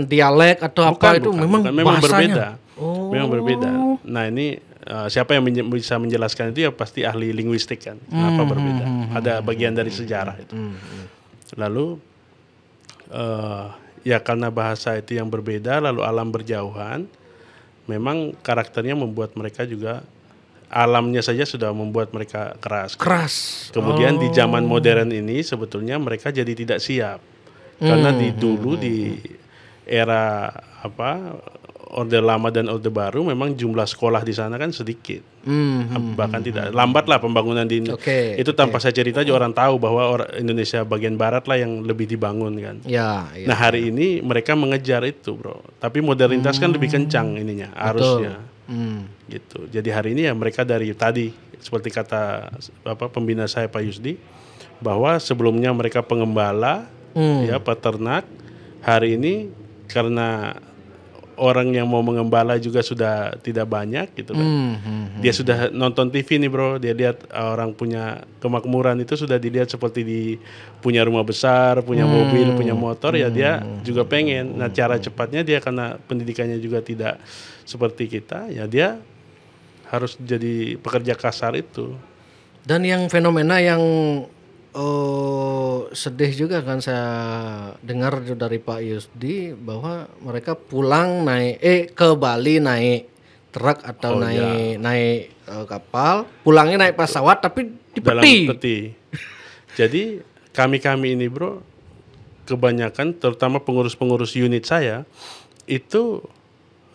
dialek atau bukan, apa bukan, memang bukan. memang bahasanya. berbeda. Oh. Memang berbeda. Nah, ini uh, siapa yang menye bisa menjelaskan itu ya pasti ahli linguistik kan. Kenapa hmm. berbeda? Hmm, hmm, ada hmm, bagian dari sejarah itu. Hmm. Lalu uh, ya karena bahasa itu yang berbeda lalu alam berjauhan memang karakternya membuat mereka juga alamnya saja sudah membuat mereka keras keras kemudian oh. di zaman modern ini sebetulnya mereka jadi tidak siap karena hmm. di dulu di era apa Orde Lama dan Orde Baru memang jumlah sekolah di sana kan sedikit. Mm-hmm. Bahkan tidak lambat lah pembangunan di Indonesia. Okay, itu tanpa okay. saya cerita aja orang tahu bahwa orang Indonesia bagian barat lah yang lebih dibangun kan. Ya, ya, nah, hari ya. ini mereka mengejar itu, Bro. Tapi modernitas mm kan lebih hmm. kencang ininya arusnya. Mm. Gitu. Jadi hari ini ya mereka dari tadi seperti kata apa pembina saya Pak Yusdi bahwa sebelumnya mereka pengembala mm. ya peternak hari ini karena orang yang mau mengembala juga sudah tidak banyak gitu kan. Mm -hmm. Dia sudah nonton TV nih bro, dia lihat uh, orang punya kemakmuran itu sudah dilihat seperti di punya rumah besar, punya mm -hmm. mobil, punya motor ya dia hmm, hmm, juga pengen. Nah cara cepatnya dia karena pendidikannya juga tidak seperti kita, ya dia harus jadi pekerja kasar itu. Dan yang fenomena yang Oh, sedih juga kan saya dengar dari Pak Yusdi bahwa mereka pulang naik eh ke Bali naik truk atau oh, naik iya. naik uh, kapal, pulangnya naik pesawat tapi di Dalam peti. peti. Jadi kami-kami ini, Bro, kebanyakan terutama pengurus-pengurus unit saya itu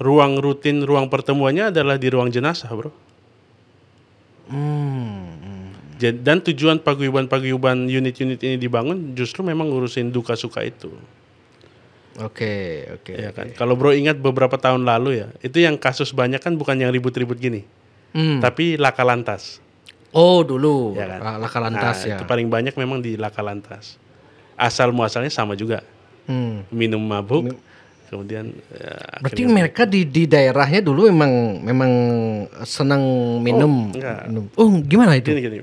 ruang rutin, ruang pertemuannya adalah di ruang jenazah, Bro. Hmm dan tujuan paguyuban-paguyuban unit-unit ini dibangun justru memang ngurusin duka suka itu. Oke, okay, oke. Okay, ya kan. Okay. Kalau Bro ingat beberapa tahun lalu ya, itu yang kasus banyak kan bukan yang ribut-ribut gini. Hmm. Tapi laka lantas. Oh, dulu. Ya kan? Laka lantas nah, ya. Itu paling banyak memang di laka lantas. Asal muasalnya sama juga. Hmm. Minum mabuk. Min kemudian ya, berarti akhirnya... mereka di di daerahnya dulu memang memang senang oh, minum oh, enggak. minum oh gimana itu gini, gini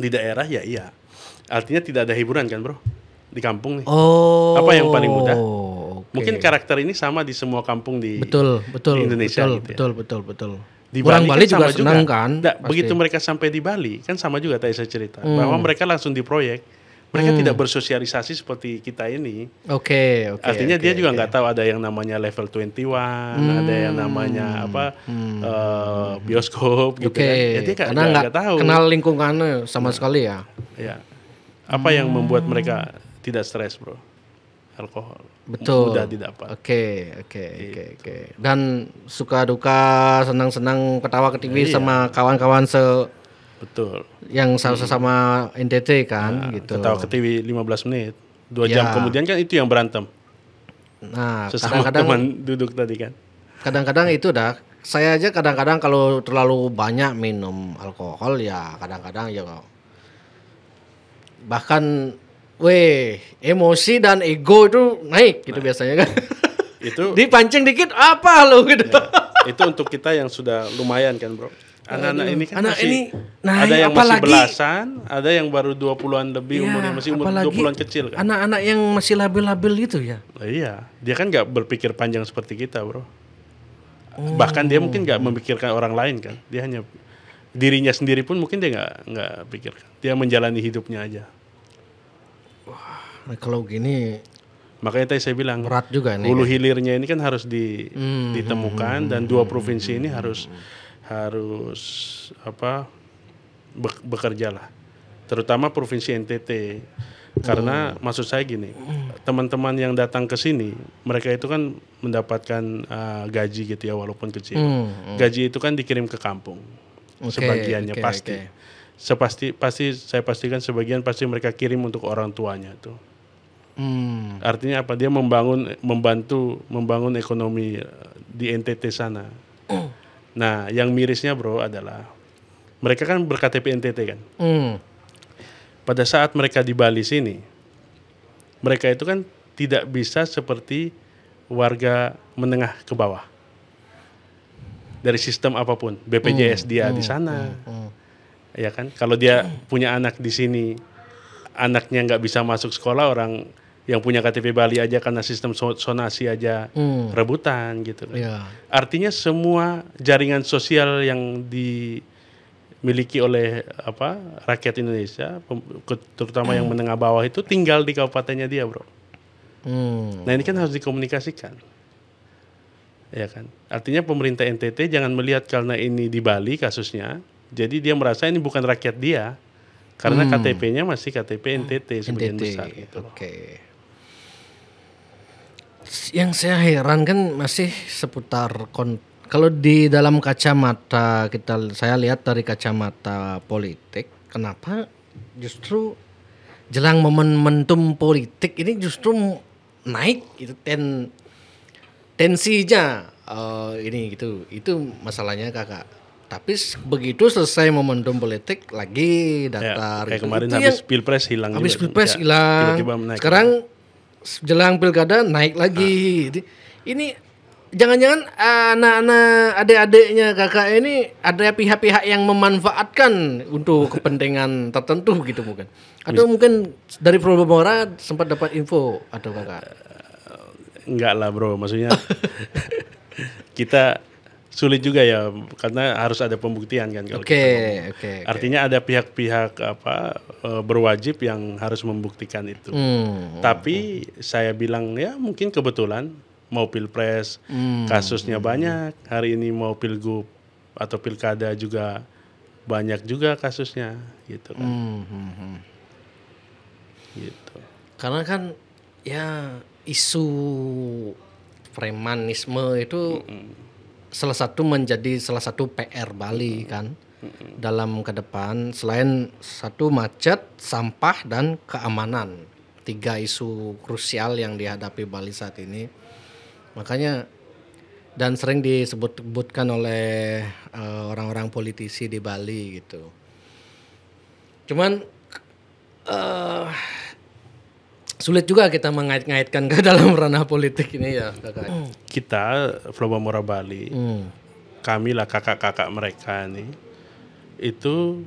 di daerah ya iya artinya tidak ada hiburan kan bro di kampung nih oh apa yang paling mudah okay. mungkin karakter ini sama di semua kampung di betul betul di Indonesia betul gitu ya. betul betul betul di Bali, Bali kan juga sama juga. kan Nggak, begitu mereka sampai di Bali kan sama juga tadi saya cerita hmm. bahwa mereka langsung di proyek mereka hmm. tidak bersosialisasi seperti kita ini. Oke, okay, Okay, Artinya okay, dia juga nggak tahu ada yang namanya level 21, hmm. ada yang hmm. namanya apa hmm. uh, bioskop gitu okay. kan. Ya, Karena nggak tahu. Kenal lingkungannya eh, sama nah. sekali ya. Ya. Apa hmm. yang membuat mereka hmm. tidak stres, Bro? Alkohol. Betul. Mudah didapat. Oke, oke, oke, gitu. oke. Dan suka duka, senang-senang, ketawa ketiwi iya. sama kawan-kawan se Betul. Yang sama-sama NTT kan nah, gitu. Ketawa ke TV 15 menit. Dua ya. jam kemudian kan itu yang berantem. Nah, sesama kadang -kadang, teman duduk tadi kan. Kadang-kadang itu dah saya aja kadang-kadang kalau terlalu banyak minum alkohol ya kadang-kadang ya bahkan weh emosi dan ego itu naik gitu nah, biasanya kan. Itu dipancing dikit apa lo gitu. Ya, itu untuk kita yang sudah lumayan kan, Bro anak-anak ini kan anak masih ini nah, ada yang apalagi, masih belasan, ada yang baru 20-an lebih ya, umurnya masih umur 20-an kecil kan. Anak-anak yang masih labil-labil itu ya. Nah, iya, dia kan nggak berpikir panjang seperti kita, Bro. Oh. Bahkan dia mungkin nggak memikirkan orang lain kan. Dia hanya dirinya sendiri pun mungkin dia nggak nggak pikirkan. Dia menjalani hidupnya aja. Wah, kalau gini Makanya tadi saya bilang berat juga nih. Hulu hilirnya ini kan harus di, hmm, hmm ditemukan hmm, dan hmm, dua hmm, provinsi ini harus hmm harus apa bekerja lah terutama provinsi NTT karena hmm. maksud saya gini hmm. teman-teman yang datang ke sini mereka itu kan mendapatkan uh, gaji gitu ya walaupun kecil hmm, hmm. gaji itu kan dikirim ke kampung okay, sebagiannya okay, pasti okay. sepasti pasti saya pastikan sebagian pasti mereka kirim untuk orang tuanya tuh Hmm. Artinya apa? Dia membangun, membantu, membangun ekonomi eh, di NTT sana. Hmm. Nah, yang mirisnya bro adalah mereka kan berktp NTT kan. Mm. Pada saat mereka di Bali sini, mereka itu kan tidak bisa seperti warga menengah ke bawah dari sistem apapun BPJS mm. dia mm. di hmm. sana, mm. ya kan? Kalau dia punya anak di sini, anaknya nggak bisa masuk sekolah orang yang punya KTP Bali aja karena sistem sonasi aja hmm. rebutan gitu Ya. Artinya semua jaringan sosial yang dimiliki oleh apa rakyat Indonesia terutama hmm. yang menengah bawah itu tinggal di kabupatennya dia, Bro. Hmm. Nah, ini kan harus dikomunikasikan. Ya kan? Artinya pemerintah NTT jangan melihat karena ini di Bali kasusnya, jadi dia merasa ini bukan rakyat dia karena hmm. KTP-nya masih KTP NTT sebagian NTT. besar gitu. Oke. Okay. Yang saya heran kan masih seputar kon kalau di dalam kacamata kita saya lihat dari kacamata politik, kenapa justru jelang momentum politik ini justru naik itu ten tensinya uh, ini gitu itu masalahnya kakak tapi begitu selesai momentum politik lagi ya, datar ya, kayak gitu. kemarin itu habis pilpres hilang habis pilpres ya, hilang tiba -tiba sekarang jelang pilkada naik lagi. Ah. Ini jangan-jangan anak-anak adik-adiknya kakak ini ada pihak-pihak yang memanfaatkan untuk kepentingan tertentu gitu mungkin. Atau Bisa. mungkin dari Probomora sempat dapat info atau kakak? Enggak lah bro, maksudnya kita sulit juga ya karena harus ada pembuktian kan kalau okay, kita Okay, okay. Artinya ada pihak-pihak apa e, berwajib yang harus membuktikan itu. Hmm, Tapi hmm. saya bilang ya mungkin kebetulan mau pilpres hmm, kasusnya hmm. banyak, hari ini mau pilgub atau pilkada juga banyak juga kasusnya gitu kan. Hmm, hmm, hmm. Gitu. Karena kan ya isu premanisme itu hmm salah satu menjadi salah satu PR Bali hmm. kan hmm. dalam ke depan selain satu macet, sampah dan keamanan. Tiga isu krusial yang dihadapi Bali saat ini. Makanya dan sering disebut-sebutkan oleh orang eh, orang-orang politisi di Bali gitu. Cuman uh, sulit juga kita mengait-ngaitkan ke dalam ranah politik ini ya kakak. Kita Flobamora Bali, hmm. kami lah kakak-kakak mereka nih, itu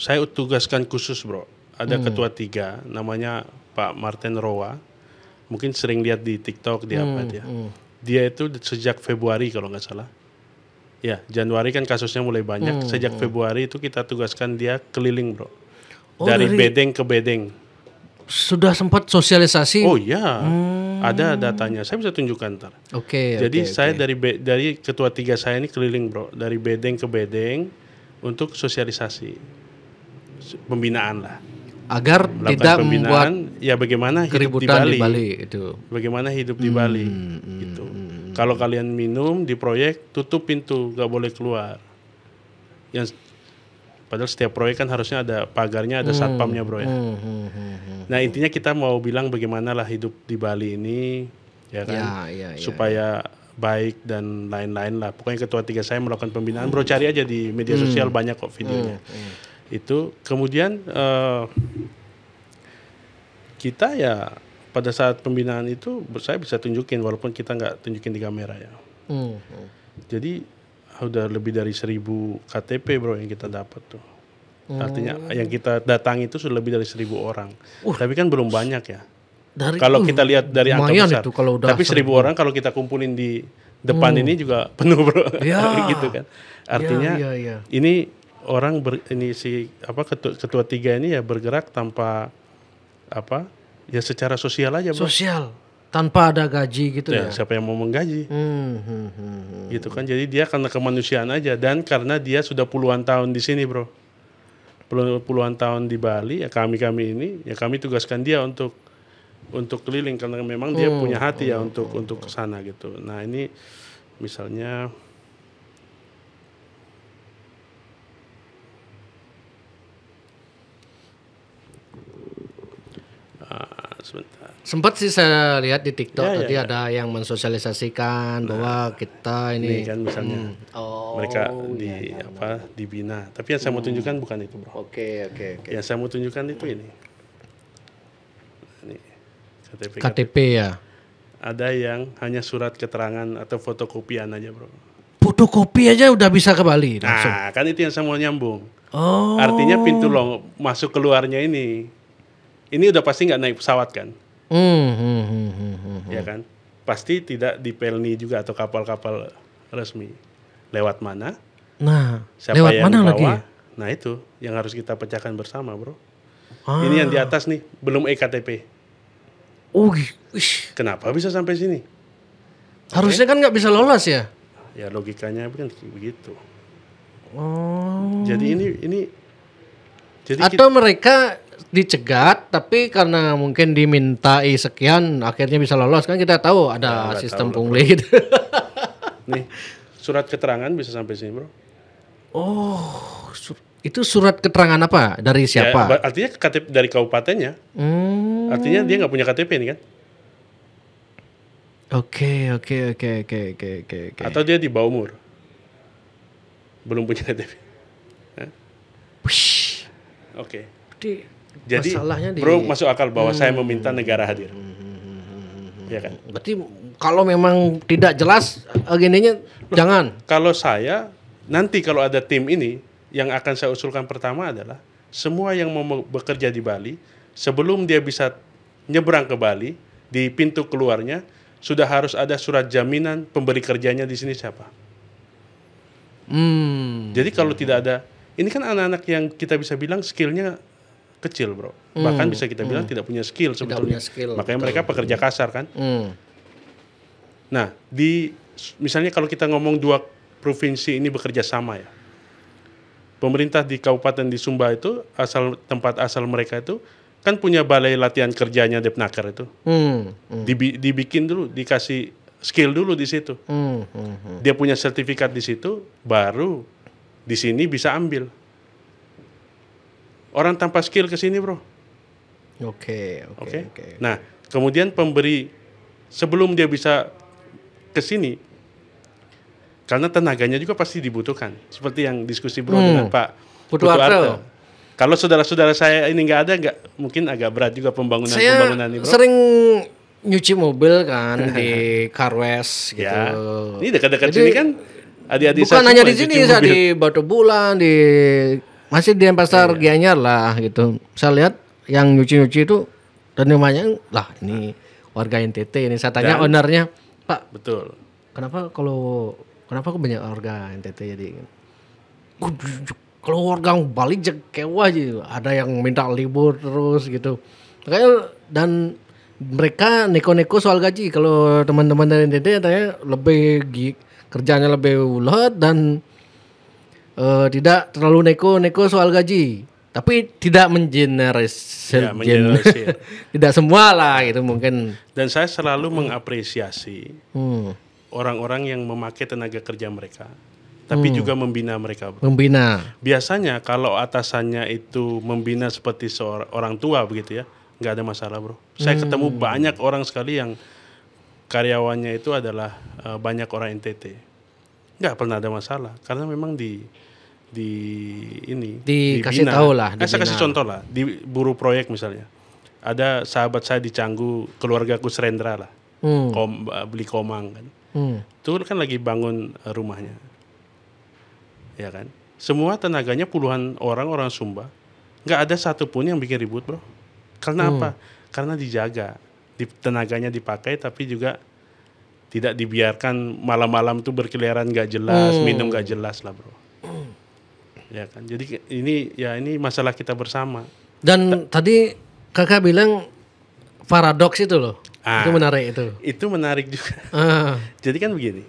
saya tugaskan khusus bro. Ada hmm. ketua tiga, namanya Pak Martin Roa. Mungkin sering lihat di TikTok di hmm. apa dia. Hmm. Dia itu sejak Februari kalau nggak salah. Ya Januari kan kasusnya mulai banyak. Hmm. Sejak hmm. Februari itu kita tugaskan dia keliling bro. Oh, dari, dari bedeng ke bedeng sudah sempat sosialisasi? Oh iya, hmm. ada datanya. Saya bisa tunjukkan ntar. Oke. Okay, Jadi okay, saya okay. dari dari ketua tiga saya ini keliling bro, dari bedeng ke bedeng untuk sosialisasi pembinaan lah. Agar Melakukan tidak pembinaan, membuat ya bagaimana hidup di Bali. di Bali itu. Bagaimana hidup hmm, di Bali hmm, hmm, hmm gitu. Hmm, hmm. Kalau kalian minum di proyek tutup pintu, gak boleh keluar. Yang Padahal setiap proyek kan harusnya ada pagarnya, ada hmm, satpamnya bro ya. Hmm, hmm, hmm, hmm, Nah intinya kita mau bilang bagaimanalah hidup di Bali ini, ya kan, ya, ya, ya. supaya baik dan lain-lain lah. Pokoknya ketua tiga saya melakukan pembinaan. Bro cari aja di media hmm. sosial banyak kok videonya. Itu kemudian uh, kita ya pada saat pembinaan itu saya bisa tunjukin walaupun kita nggak tunjukin di kamera ya. Hmm. Jadi udah lebih dari seribu KTP bro yang kita dapat tuh. Hmm. Artinya yang kita datang itu sudah lebih dari seribu orang. Uh. Tapi kan belum banyak ya. Dari, kalau uh, kita lihat dari angka besar. Itu kalau udah Tapi seribu orang kalau kita kumpulin di depan hmm. ini juga penuh bro. Ya. gitu kan. Artinya ya, ya, ya. ini orang ber, ini si apa ketua, ketua tiga ini ya bergerak tanpa apa ya secara sosial aja bro. Sosial tanpa ada gaji gitu ya, ya? siapa yang mau menggaji hmm, hmm, hmm, hmm. gitu kan jadi dia karena kemanusiaan aja dan karena dia sudah puluhan tahun di sini bro puluhan tahun di Bali ya kami kami ini ya kami tugaskan dia untuk untuk keliling karena memang dia hmm. punya hati ya hmm, ya untuk hmm, untuk hmm. kesana gitu nah ini misalnya sebentar. Sempat sih saya lihat di TikTok ya, ya, tadi ya, ada yang mensosialisasikan nah, bahwa kita ini, ini kan misalnya hmm. oh, mereka iya, di ya, ya, apa nah. dibina. Tapi yang saya hmm. mau tunjukkan bukan itu, Bro. Oke, okay, oke, okay, oke. Okay. Yang saya mau tunjukkan itu ini. Ini KTP. KTP, KTP ya. Ada yang hanya surat keterangan atau fotokopian aja, Bro. Fotokopi aja udah bisa ke Bali nah, langsung. Nah, kan itu yang saya mau nyambung. Oh. Artinya pintu long masuk keluarnya ini ini udah pasti nggak naik pesawat kan? Mm, hmm, ya kan? Pasti tidak di Pelni juga atau kapal-kapal resmi. Lewat mana? Nah, siapa lewat yang mana bawa? lagi? Nah itu yang harus kita pecahkan bersama, bro. Ah. Ini yang di atas nih belum ektp. Oh, kenapa bisa sampai sini? Harusnya okay. Eh? kan nggak bisa lolos ya? Ya logikanya kan begitu. Oh. Jadi ini ini. Jadi atau kita, mereka dicegat tapi karena mungkin dimintai sekian akhirnya bisa lolos kan kita tahu ada nah, sistem tahu pungli gitu. Nih, surat keterangan bisa sampai sini, Bro. Oh, sur itu surat keterangan apa? Dari ya, siapa? Ya, artinya KTP dari kabupatennya. Hmm. Artinya dia nggak punya KTP ini kan? Oke, oke, oke, oke, oke, oke. Atau dia di bawah umur. Belum punya KTP. Oke. Okay. Jadi Masalahnya di... Bro masuk akal bahwa hmm. saya meminta negara hadir. Hmm. Ya kan? Berarti kalau memang tidak jelas agendanya Loh, jangan. Kalau saya nanti kalau ada tim ini yang akan saya usulkan pertama adalah semua yang mau bekerja di Bali sebelum dia bisa nyebrang ke Bali di pintu keluarnya sudah harus ada surat jaminan pemberi kerjanya di sini siapa. Hmm. Jadi kalau tidak ada ini kan anak-anak yang kita bisa bilang skillnya kecil bro hmm. bahkan bisa kita hmm. bilang hmm. tidak punya skill sebetulnya punya skill, makanya betul. mereka pekerja kasar kan hmm. nah di misalnya kalau kita ngomong dua provinsi ini bekerja sama ya pemerintah di kabupaten di Sumba itu asal tempat asal mereka itu kan punya balai latihan kerjanya Depnaker itu hmm. Hmm. Dibi dibikin dulu dikasih skill dulu di situ hmm. Hmm. hmm. dia punya sertifikat di situ baru di sini bisa ambil orang tanpa skill ke sini, Bro. Oke, oke, okay, oke. Okay? Okay. Nah, kemudian pemberi sebelum dia bisa ke sini karena tenaganya juga pasti dibutuhkan. Seperti yang diskusi Bro hmm. dengan Pak Putu, Arte. Kalau saudara-saudara saya ini nggak ada, nggak mungkin agak berat juga pembangunan saya pembangunan ini, Bro. Sering nyuci mobil kan di Carwest. gitu. Ya. Ini dekat-dekat sini kan adik-adik Bukan hanya di sini, saya di Batu Bulan, di masih di Pasar iya. Gianyar lah gitu. Saya lihat yang nyuci-nyuci itu dan rumahnya lah ini warga NTT ini. Saya tanya ownernya, Pak. Betul. Kenapa kalau kenapa aku banyak warga NTT jadi? Kalau warga Bali kewa aja, ada yang minta libur terus gitu. Makanya dan mereka neko-neko soal gaji. Kalau teman-teman dari NTT katanya lebih kerjanya lebih ulet dan uh, tidak terlalu neko-neko soal gaji tapi tidak mengeneris iya, ya, men tidak semua lah gitu mungkin dan saya selalu hmm. mengapresiasi orang-orang hmm. yang memakai tenaga kerja mereka tapi hmm. juga membina mereka membina biasanya kalau atasannya itu membina seperti seorang orang tua begitu ya nggak ada masalah bro saya hmm. ketemu banyak orang sekali yang karyawannya itu adalah uh, banyak orang NTT nggak pernah ada masalah karena memang di di ini dikasih di tahu lah. Nah, saya kasih contoh lah di buru proyek misalnya ada sahabat saya di Canggu keluargaku Serendra lah hmm. Kom, beli komang kan hmm. kan lagi bangun rumahnya ya kan semua tenaganya puluhan orang orang Sumba nggak ada satupun yang bikin ribut bro karena hmm. apa karena dijaga di tenaganya dipakai tapi juga tidak dibiarkan malam-malam tuh berkeliaran nggak jelas hmm. minum nggak jelas lah bro hmm. ya kan jadi ini ya ini masalah kita bersama dan Ta tadi kakak bilang paradoks itu loh ah, itu menarik itu itu menarik juga ah. jadi kan begini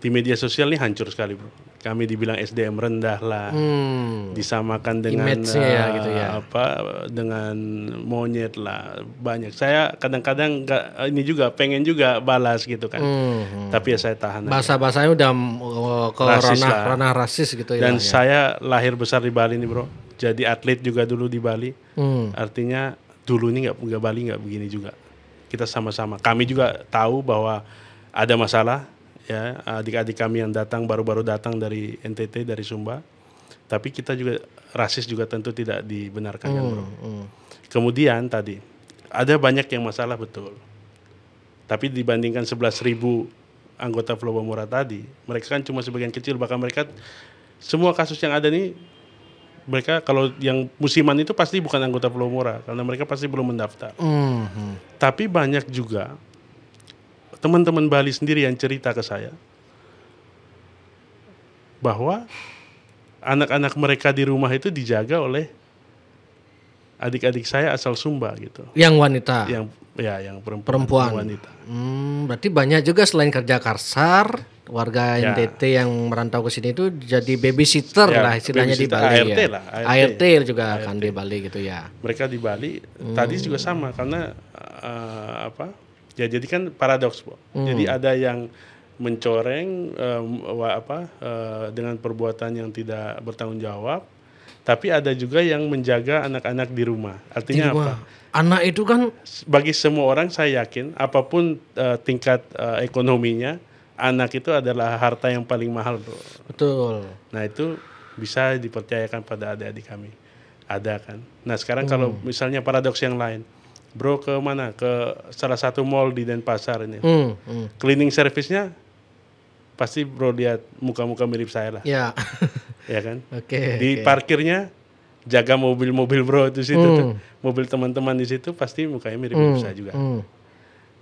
di media sosial ini hancur sekali bro kami dibilang SDM rendah lah hmm. disamakan dengan uh, ya, eh, gitu ya. apa dengan monyet lah banyak saya kadang-kadang ini juga pengen juga balas gitu kan hmm. tapi ya saya tahan bahasa bahasanya udah eh, ke rasis ranah ranah rasis gitu ya, dan ya. saya lahir besar di Bali nih bro jadi atlet juga dulu di Bali hmm. artinya dulu ini nggak nggak Bali nggak begini juga kita sama-sama kami juga tahu bahwa ada masalah ya adik-adik kami yang datang baru-baru datang dari NTT dari Sumba tapi kita juga rasis juga tentu tidak dibenarkan kan, hmm, ya bro hmm. kemudian tadi ada banyak yang masalah betul tapi dibandingkan 11.000 ribu anggota Flobomora tadi mereka kan cuma sebagian kecil bahkan mereka semua kasus yang ada nih mereka kalau yang musiman itu pasti bukan anggota Pulau Mora karena mereka pasti belum mendaftar. Mm -hmm. Tapi banyak juga teman-teman Bali sendiri yang cerita ke saya bahwa anak-anak mereka di rumah itu dijaga oleh adik-adik saya asal Sumba gitu. Yang wanita. Yang ya yang perempuan. Perempuan. Wanita. Hmm, berarti banyak juga selain kerja kasar warga ya. NTT yang merantau ke sini itu jadi babysitter ya, lah istilahnya babysitter, di Bali ART ya. Lah, ART. ART juga ART. kan di Bali gitu ya. Mereka di Bali hmm. tadi juga sama karena uh, apa? Ya jadi kan paradoks, Bu. Hmm. Jadi ada yang mencoreng wa, apa uh, dengan perbuatan yang tidak bertanggung jawab, tapi ada juga yang menjaga anak-anak di rumah. Artinya di rumah. apa? Anak itu kan bagi semua orang saya yakin apapun uh, tingkat uh, ekonominya, anak itu adalah harta yang paling mahal, Bro. Betul. Nah, itu bisa dipercayakan pada adik-adik kami. Ada kan. Nah, sekarang hmm. kalau misalnya paradoks yang lain, bro ke mana ke salah satu mall di Denpasar ini hmm, hmm. cleaning service-nya pasti bro lihat muka-muka mirip saya lah ya ya kan oke okay, di okay. parkirnya jaga mobil-mobil bro di situ hmm. tuh mobil teman-teman di situ pasti mukanya mirip mirip hmm, saya juga hmm.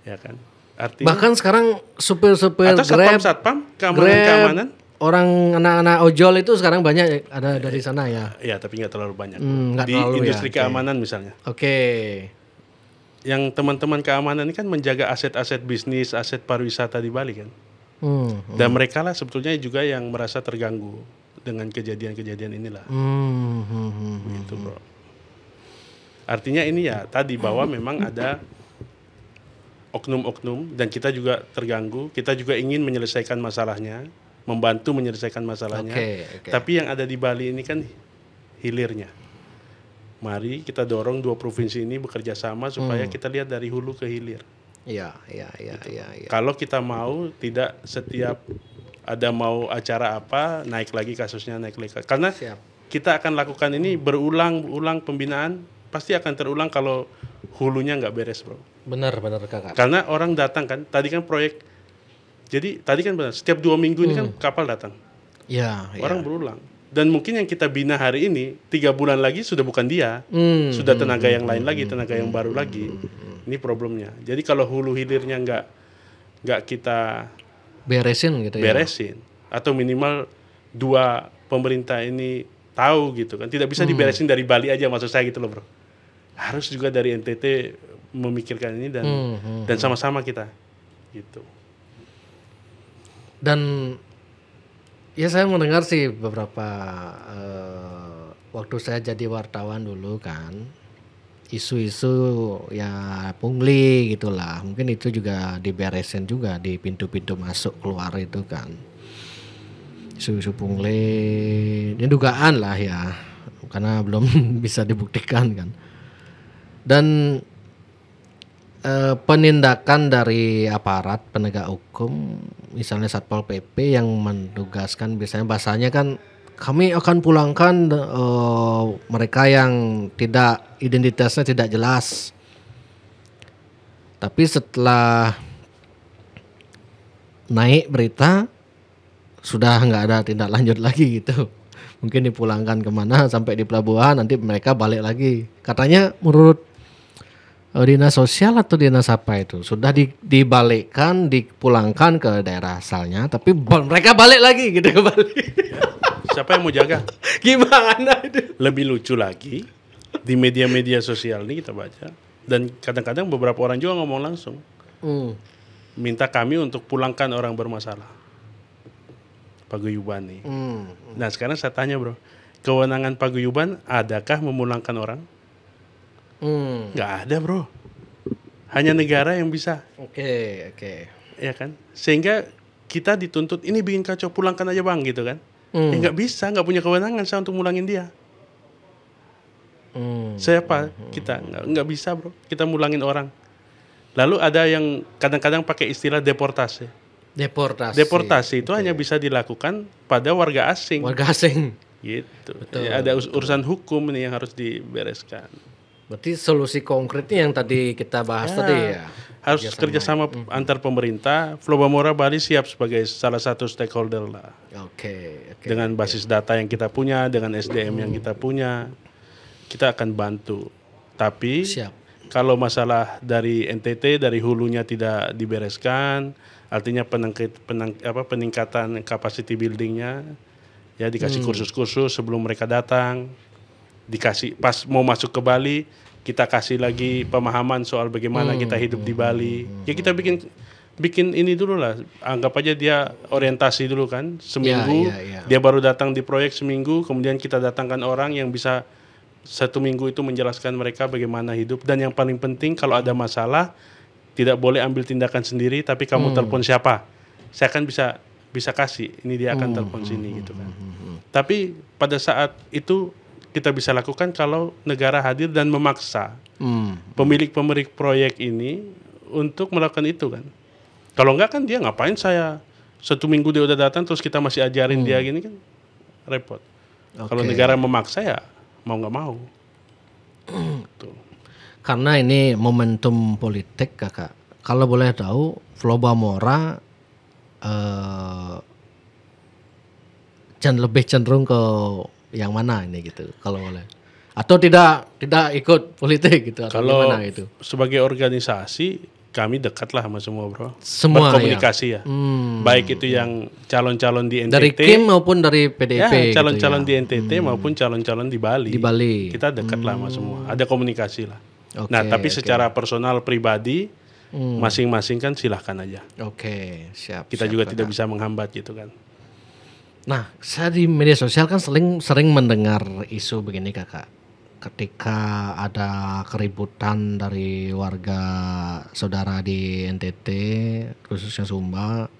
ya kan artinya bahkan sekarang supir-supir grab satpam satpam keamanan grab, keamanan orang anak-anak ojol itu sekarang banyak ya, ada eh, dari sana ya ya tapi nggak terlalu banyak hmm, di terlalu, ya, industri ya. keamanan okay. misalnya oke okay yang teman-teman keamanan ini kan menjaga aset-aset bisnis, aset pariwisata di Bali kan. Hmm, hmm. Dan mereka lah sebetulnya juga yang merasa terganggu dengan kejadian-kejadian inilah. Hmm, hmm, hmm, Begitu hmm, hmm. bro. Artinya ini ya tadi bahwa memang ada oknum-oknum dan kita juga terganggu. Kita juga ingin menyelesaikan masalahnya, membantu menyelesaikan masalahnya. Okay, okay. Tapi yang ada di Bali ini kan hilirnya. Mari kita dorong dua provinsi ini bekerja sama supaya hmm. kita lihat dari hulu ke hilir. Iya, iya, iya, Ya. Kalau kita mau tidak setiap ada mau acara apa naik lagi kasusnya naik lagi karena Siap. kita akan lakukan ini hmm. berulang-ulang pembinaan pasti akan terulang kalau hulunya nggak beres bro. Benar, benar kakak. Karena orang datang kan tadi kan proyek jadi tadi kan benar setiap dua minggu hmm. ini kan hmm. kapal datang. Iya. Orang ya. berulang dan mungkin yang kita bina hari ini tiga bulan lagi sudah bukan dia hmm. sudah tenaga yang lain lagi tenaga yang baru lagi hmm. ini problemnya jadi kalau hulu hilirnya nggak nggak kita beresin gitu ya? beresin atau minimal dua pemerintah ini tahu gitu kan tidak bisa hmm. diberesin hmm. dari Bali aja maksud saya gitu loh bro harus juga dari NTT memikirkan ini dan hmm, hmm dan sama-sama kita gitu dan Ya saya mendengar sih beberapa uh, waktu saya jadi wartawan dulu kan isu-isu ya pungli gitulah mungkin itu juga diberesin juga di pintu-pintu masuk keluar itu kan isu-isu pungli ini dugaan lah ya karena belum bisa dibuktikan kan dan Eh, penindakan dari aparat penegak hukum misalnya Satpol PP yang mendugaskan biasanya bahasanya kan kami akan pulangkan eh, mereka yang tidak identitasnya tidak jelas. Tapi setelah naik berita sudah nggak ada tindak lanjut lagi gitu mungkin dipulangkan kemana sampai di pelabuhan nanti mereka balik lagi katanya menurut Eh, dinas sosial atau dinas apa itu sudah di, dibalikkan, dipulangkan ke daerah asalnya, tapi mereka balik lagi gitu kembali. Siapa yang mau jaga? Gimana itu? Lebih lucu lagi di media-media sosial ini kita baca dan kadang-kadang beberapa orang juga ngomong langsung. Hmm. Minta kami untuk pulangkan orang bermasalah. Paguyuban nih. Hmm. hmm. Nah, sekarang saya tanya, Bro. Kewenangan paguyuban adakah memulangkan orang? hmm. nggak ada bro hanya negara yang bisa oke okay, oke okay. ya kan sehingga kita dituntut ini bikin kacau pulangkan aja bang gitu kan hmm. ya nggak bisa nggak punya kewenangan saya untuk mulangin dia hmm. saya apa hmm. kita nggak bisa bro kita mulangin orang lalu ada yang kadang-kadang pakai istilah deportasi deportasi deportasi itu okay. hanya bisa dilakukan pada warga asing warga asing gitu Betul. Ya, ada urusan hukum nih yang harus dibereskan Berarti solusi konkretnya yang tadi kita bahas ya. tadi ya. Harus kerjasama, kerjasama hmm. antar pemerintah. Flobamora Bali siap sebagai salah satu stakeholder lah. Oke. Okay, okay, dengan basis data yang kita punya, dengan SDM hmm. yang kita punya, kita akan bantu. Tapi siap. kalau masalah dari NTT dari hulunya tidak dibereskan, artinya penang, apa, peningkatan capacity buildingnya, ya dikasih hmm. kursus-kursus hmm. sebelum mereka datang dikasih pas mau masuk ke Bali kita kasih lagi pemahaman soal bagaimana hmm, kita hidup di Bali. Hmm, ya kita hmm. bikin bikin ini dulu lah. Anggap aja dia orientasi dulu kan seminggu. Ya, ya, ya. Dia baru datang di proyek seminggu, kemudian kita datangkan orang yang bisa satu minggu itu menjelaskan mereka bagaimana hidup dan yang paling penting kalau ada masalah tidak boleh ambil tindakan sendiri tapi kamu hmm. telepon siapa. Saya kan bisa bisa kasih ini dia akan hmm, telepon sini hmm. gitu kan. Hmm. hmm. Tapi pada saat itu kita bisa lakukan kalau negara hadir dan memaksa pemilik hmm. pemilik pemilik proyek ini untuk melakukan itu kan. Kalau enggak kan dia ngapain saya satu minggu dia udah datang terus kita masih ajarin hmm. dia gini kan repot. Okay. Kalau negara memaksa ya mau nggak mau. Tuh. Gitu. Karena ini momentum politik kakak. Kalau boleh tahu, Floba Mora uh, lebih cenderung ke yang mana ini gitu kalau boleh atau tidak tidak ikut politik gitu atau kalau gimana itu sebagai organisasi kami dekatlah sama semua bro semua komunikasi ya, ya. Hmm. baik itu ya. yang calon-calon di NTT dari Kim maupun dari PDIP ya, gitu ya, calon-calon gitu ya. di NTT hmm. maupun calon-calon di Bali di Bali kita dekatlah hmm. sama semua ada komunikasi lah okay, nah tapi okay. secara personal pribadi hmm. masing-masing hmm. kan silahkan aja oke okay. siap kita siap, juga kan. tidak bisa menghambat gitu kan Nah, saya di media sosial kan sering sering mendengar isu begini kakak. Ketika ada keributan dari warga saudara di NTT, khususnya Sumba,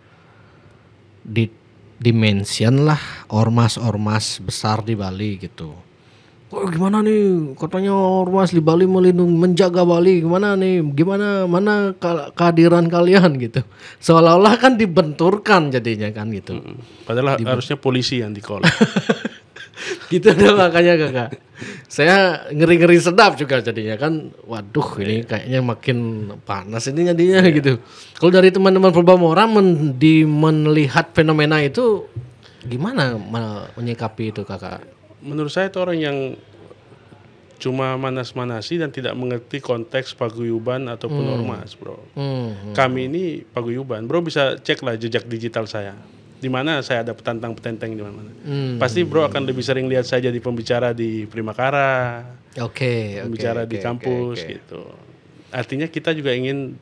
di dimension lah ormas-ormas besar di Bali gitu oh, gimana nih katanya ormas di Bali melindungi menjaga Bali gimana nih gimana mana kehadiran kalian gitu seolah-olah kan dibenturkan jadinya kan gitu hmm, padahal Dib harusnya polisi yang di gitu deh makanya kakak saya ngeri ngeri sedap juga jadinya kan waduh ini iya. kayaknya makin panas ini jadinya yeah. gitu kalau dari teman-teman perbamora men di melihat fenomena itu gimana menyikapi itu kakak menurut saya itu orang yang cuma manas-manasi dan tidak mengerti konteks paguyuban ataupun hmm. ormas, bro. Hmm. hmm Kami hmm. ini paguyuban, bro bisa cek lah jejak digital saya. Di mana saya ada petantang petenteng di mana Hmm. Pasti bro akan lebih sering lihat saya jadi pembicara di Primakara. Kara, okay, pembicara okay, di kampus okay, okay. gitu. Artinya kita juga ingin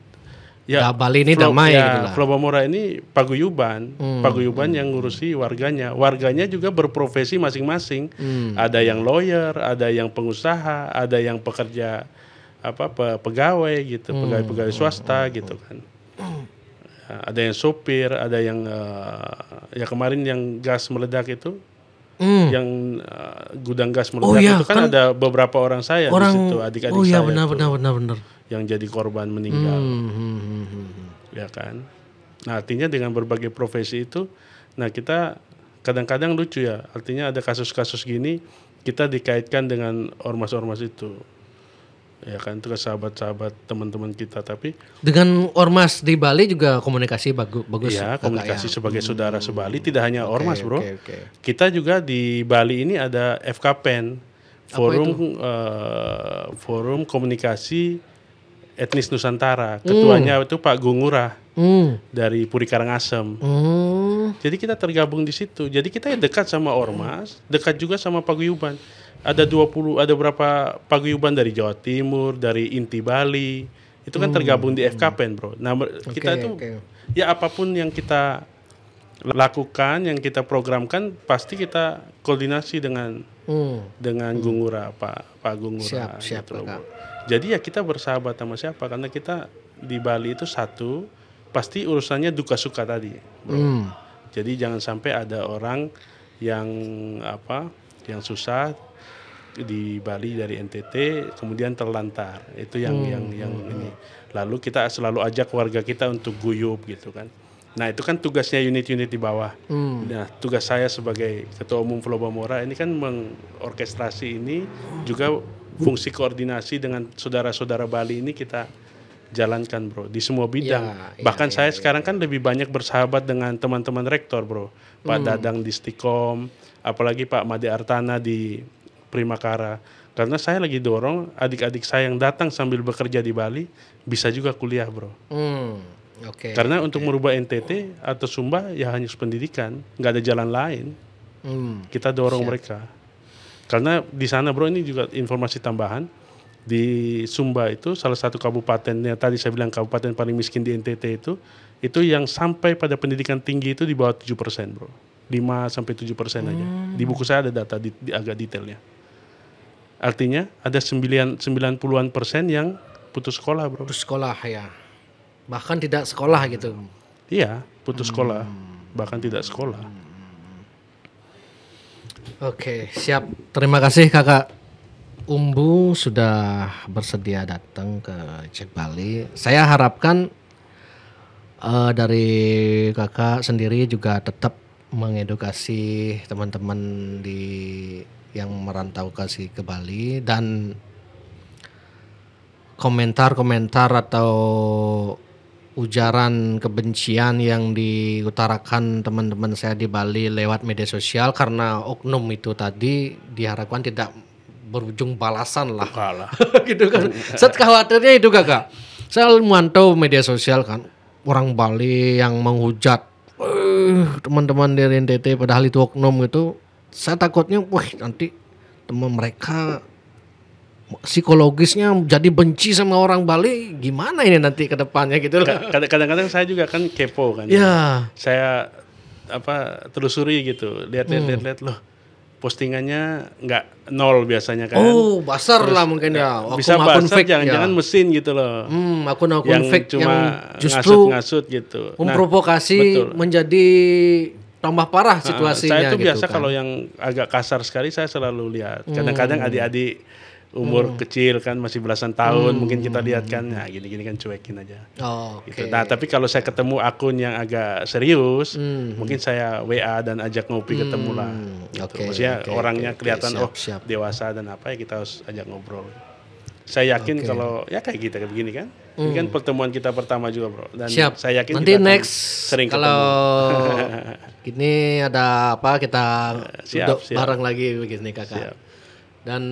ya, Bali ini Flo, damai ya, gitu lah. Flobomora ini paguyuban, hmm. paguyuban hmm. yang ngurusi warganya. Warganya juga berprofesi masing-masing. Hmm. Ada yang lawyer, ada yang pengusaha, ada yang pekerja apa pe, pegawai gitu, pegawai-pegawai hmm. swasta hmm. gitu kan. Hmm. Ada yang sopir, ada yang uh, ya kemarin yang gas meledak itu mm. yang uh, gudang gas meledak oh, iya, itu kan, kan ada beberapa orang saya orang, di situ adik-adik oh, iya, saya. Oh iya benar, benar benar benar yang jadi korban meninggal. Hmm, hmm, hmm, hmm, hmm. Ya kan? Nah, artinya dengan berbagai profesi itu nah kita kadang-kadang lucu ya. Artinya ada kasus-kasus gini kita dikaitkan dengan ormas-ormas itu. Ya kan itu ke sahabat-sahabat teman-teman kita tapi dengan ormas di Bali juga komunikasi bagus bagus. Iya, komunikasi ya. sebagai hmm. saudara hmm, tidak hanya okay, ormas, Bro. Okay, okay. Kita juga di Bali ini ada FKPEN, Forum uh, Forum Komunikasi etnis Nusantara. Ketuanya hmm. itu Pak Gungura hmm. dari Puri Karangasem. Hmm. Jadi kita tergabung di situ. Jadi kita ya dekat sama ormas, dekat juga sama paguyuban. Ada 20 ada berapa paguyuban dari Jawa Timur, dari Inti Bali. Itu kan hmm. tergabung di FKPN, Bro. Nah, okay, kita itu okay. ya apapun yang kita lakukan, yang kita programkan pasti kita koordinasi dengan hmm. dengan hmm. Gungura, Pak Pak Gungura. Siap, siap, gitu, jadi ya kita bersahabat sama siapa karena kita di Bali itu satu pasti urusannya duka suka tadi Hmm. jadi jangan sampai ada orang yang apa yang susah di Bali dari NTT kemudian terlantar itu yang hmm. yang yang ini lalu kita selalu ajak warga kita untuk guyup gitu kan Nah itu kan tugasnya unit-unit di bawah. Hmm. Nah tugas saya sebagai ketua umum Flobamora ini kan mengorkestrasi ini juga fungsi koordinasi dengan saudara-saudara Bali ini kita jalankan bro di semua bidang. Ya, ya Bahkan ya, saya ya, sekarang ya. kan lebih banyak bersahabat dengan teman-teman rektor bro, Pak hmm. Dadang di Stikom, apalagi Pak Made Artana di Primakara. Karena saya lagi dorong adik-adik saya yang datang sambil bekerja di Bali bisa juga kuliah bro. Hmm Okay. Karena okay. untuk merubah NTT atau Sumba ya hanya pendidikan, nggak ada jalan lain. Hmm. Kita dorong Siap. mereka. Karena di sana bro ini juga informasi tambahan di Sumba itu salah satu kabupaten yang tadi saya bilang kabupaten paling miskin di NTT itu itu yang sampai pada pendidikan tinggi itu di bawah 7 persen bro lima sampai tujuh persen hmm. aja di buku saya ada data di, di, agak detailnya artinya ada 9 90-an persen yang putus sekolah bro putus sekolah ya bahkan tidak sekolah gitu. Iya, putus sekolah, bahkan tidak sekolah. Oke, siap. Terima kasih Kakak Umbu sudah bersedia datang ke Cek Bali. Saya harapkan uh, dari Kakak sendiri juga tetap mengedukasi teman-teman di yang merantau kasih ke Bali dan komentar-komentar atau ujaran kebencian yang diutarakan teman-teman saya di Bali lewat media sosial karena oknum itu tadi diharapkan tidak berujung balasan lah. Kalah. gitu kan. Set khawatirnya itu kakak. Saya memantau media sosial kan orang Bali yang menghujat eh, teman-teman dari NTT padahal itu oknum itu Saya takutnya wah nanti teman mereka psikologisnya jadi benci sama orang Bali gimana ini nanti ke depannya gitu loh. Kadang-kadang saya juga kan kepo kan. Ya. Yeah. Saya apa telusuri gitu, lihat-lihat hmm. lihat loh postingannya nggak nol biasanya kan. Oh, basar lah mungkin ya. Akun, bisa akun basar jangan-jangan ya. mesin gitu loh. Hmm, akun-akun yang fake cuma yang justru ngasut-ngasut gitu. Nah, memprovokasi nah, betul. menjadi tambah parah situasinya. Nah, saya itu gitu biasa kan. kalau yang agak kasar sekali saya selalu lihat. Hmm. Kadang-kadang adik-adik umur hmm. kecil kan masih belasan tahun hmm. mungkin kita hmm. lihat kan nah gini-gini kan cuekin aja. Oh, okay. gitu. Nah, tapi kalau saya ketemu akun yang agak serius, hmm. mungkin saya WA dan ajak ngopi hmm. ketemu lah. Hmm, gitu. Okay, Maksudnya okay, orangnya okay, kelihatan okay. Siap, oh dewasa dan apa ya kita harus ajak ngobrol. Saya yakin okay. kalau ya kayak kita gitu, kayak begini kan. Hmm. Ini kan hmm. pertemuan kita pertama juga, Bro. Dan siap. saya yakin nanti kita next sering kalau ini ada apa kita siap, siap. bareng lagi begini Kakak. Siap. Dan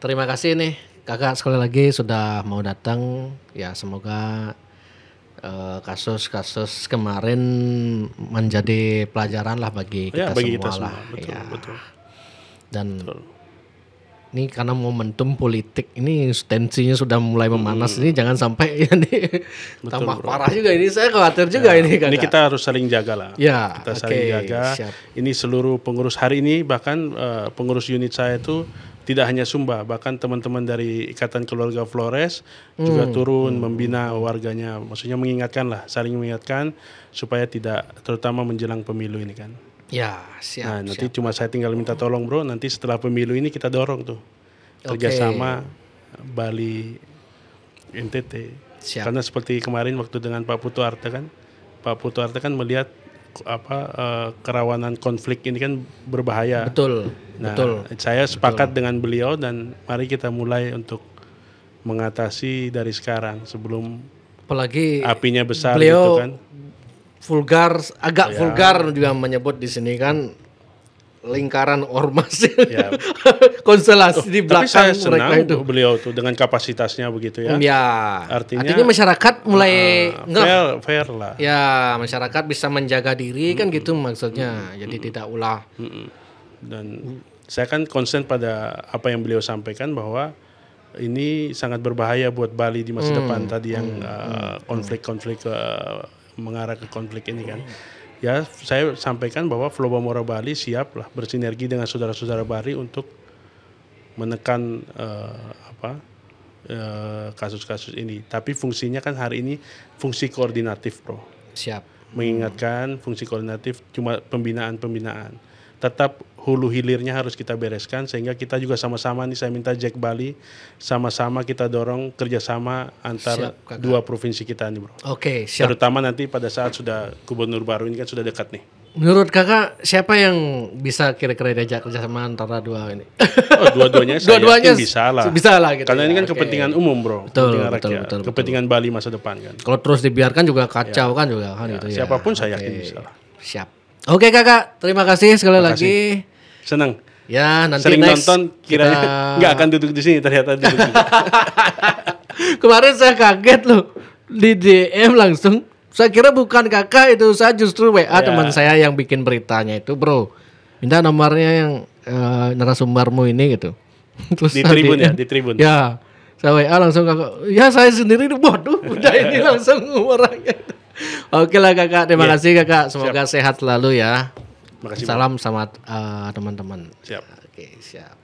Terima kasih nih kakak sekali lagi sudah mau datang. Ya semoga eh, kasus-kasus uh, kemarin menjadi pelajaran lah bagi ya, kita ya, bagi semua kita semua. lah. Betul, ya. betul. Dan betul. ini karena momentum politik ini tensinya sudah mulai memanas hmm. ini jangan sampai ini betul, tambah bro. parah juga ini saya khawatir juga ya, ini. Kakak. Ini kita harus saling jaga lah. Ya, kita okay, saling jaga. Siap. Ini seluruh pengurus hari ini bahkan uh, pengurus unit saya itu. Hmm tidak hanya Sumba, bahkan teman-teman dari Ikatan Keluarga Flores hmm. juga turun hmm. membina warganya. Maksudnya mengingatkan lah, saling mengingatkan supaya tidak terutama menjelang pemilu ini kan. Ya, siap. Nah, nanti siap. cuma saya tinggal minta tolong, Bro. Nanti setelah pemilu ini kita dorong tuh kerjasama okay. Bali NTT. Siap. Karena seperti kemarin waktu dengan Pak Putu Arte kan, Pak Putu Arte kan melihat apa uh, kerawanan konflik ini kan berbahaya. Betul. Nah, betul. Saya sepakat betul. dengan beliau dan mari kita mulai untuk mengatasi dari sekarang sebelum apalagi apinya besar beliau gitu kan. Vulgar agak ya. vulgar juga menyebut di sini kan lingkaran ormas ya. konstelasi oh, di belakang tapi saya mereka itu beliau tuh dengan kapasitasnya begitu ya ya artinya, artinya masyarakat mulai uh, fair fair lah ya masyarakat bisa menjaga diri -hmm. kan gitu maksudnya -hmm. jadi -hmm. tidak ulah -hmm. dan -hmm. saya kan konsen pada apa yang beliau sampaikan bahwa ini sangat berbahaya buat Bali di masa -hmm. depan tadi yang mm. Eh, mm. konflik-konflik -hmm. uh, uh, mengarah ke konflik ini kan -hmm ya saya sampaikan bahwa Moro Bali siaplah bersinergi dengan saudara-saudara Bali untuk menekan uh, apa eh, kasus-kasus uh, ini. Tapi fungsinya kan hari ini fungsi koordinatif, Bro. Siap. Mengingatkan hmm. fungsi koordinatif cuma pembinaan-pembinaan. Tetap hulu hilirnya harus kita bereskan sehingga kita juga sama-sama nih saya minta Jack Bali sama-sama kita dorong kerjasama antara siap, dua provinsi kita nih bro. Oke siap. Terutama nanti pada saat sudah gubernur baru ini kan sudah dekat nih. Menurut kakak siapa yang bisa kira-kira diajak kerjasama antara dua ini? Oh, dua-duanya saya dua-duanya bisa lah. Bisa lah gitu. Karena ya, ini kan okay. kepentingan umum bro. Betul, kepentingan betul, rakyat, betul, betul, kepentingan betul. Bali masa depan kan. Kalau terus dibiarkan juga kacau ya. kan juga kan ya, gitu ya. Siapapun saya okay. yakin bisa lah. Siap. Oke kakak, terima kasih sekali terima kasih. lagi. Senang. Ya nanti Sering next nonton Kira kita... nggak akan duduk di sini ternyata duduk. Kemarin saya kaget loh di DM langsung. Saya kira bukan kakak itu, saya justru WA ya. teman saya yang bikin beritanya itu bro. Minta nomornya yang uh, narasumbermu ini gitu. Terus di tribun ya, di tribun. Ya, saya WA langsung kakak. Ya saya sendiri, bodoh. udah ini langsung orangnya. Gitu. Oke lah kakak, terima yeah. kasih kakak. Semoga siap. sehat selalu ya. Makasih, Salam sama uh, teman-teman. Siap. Oke, siap.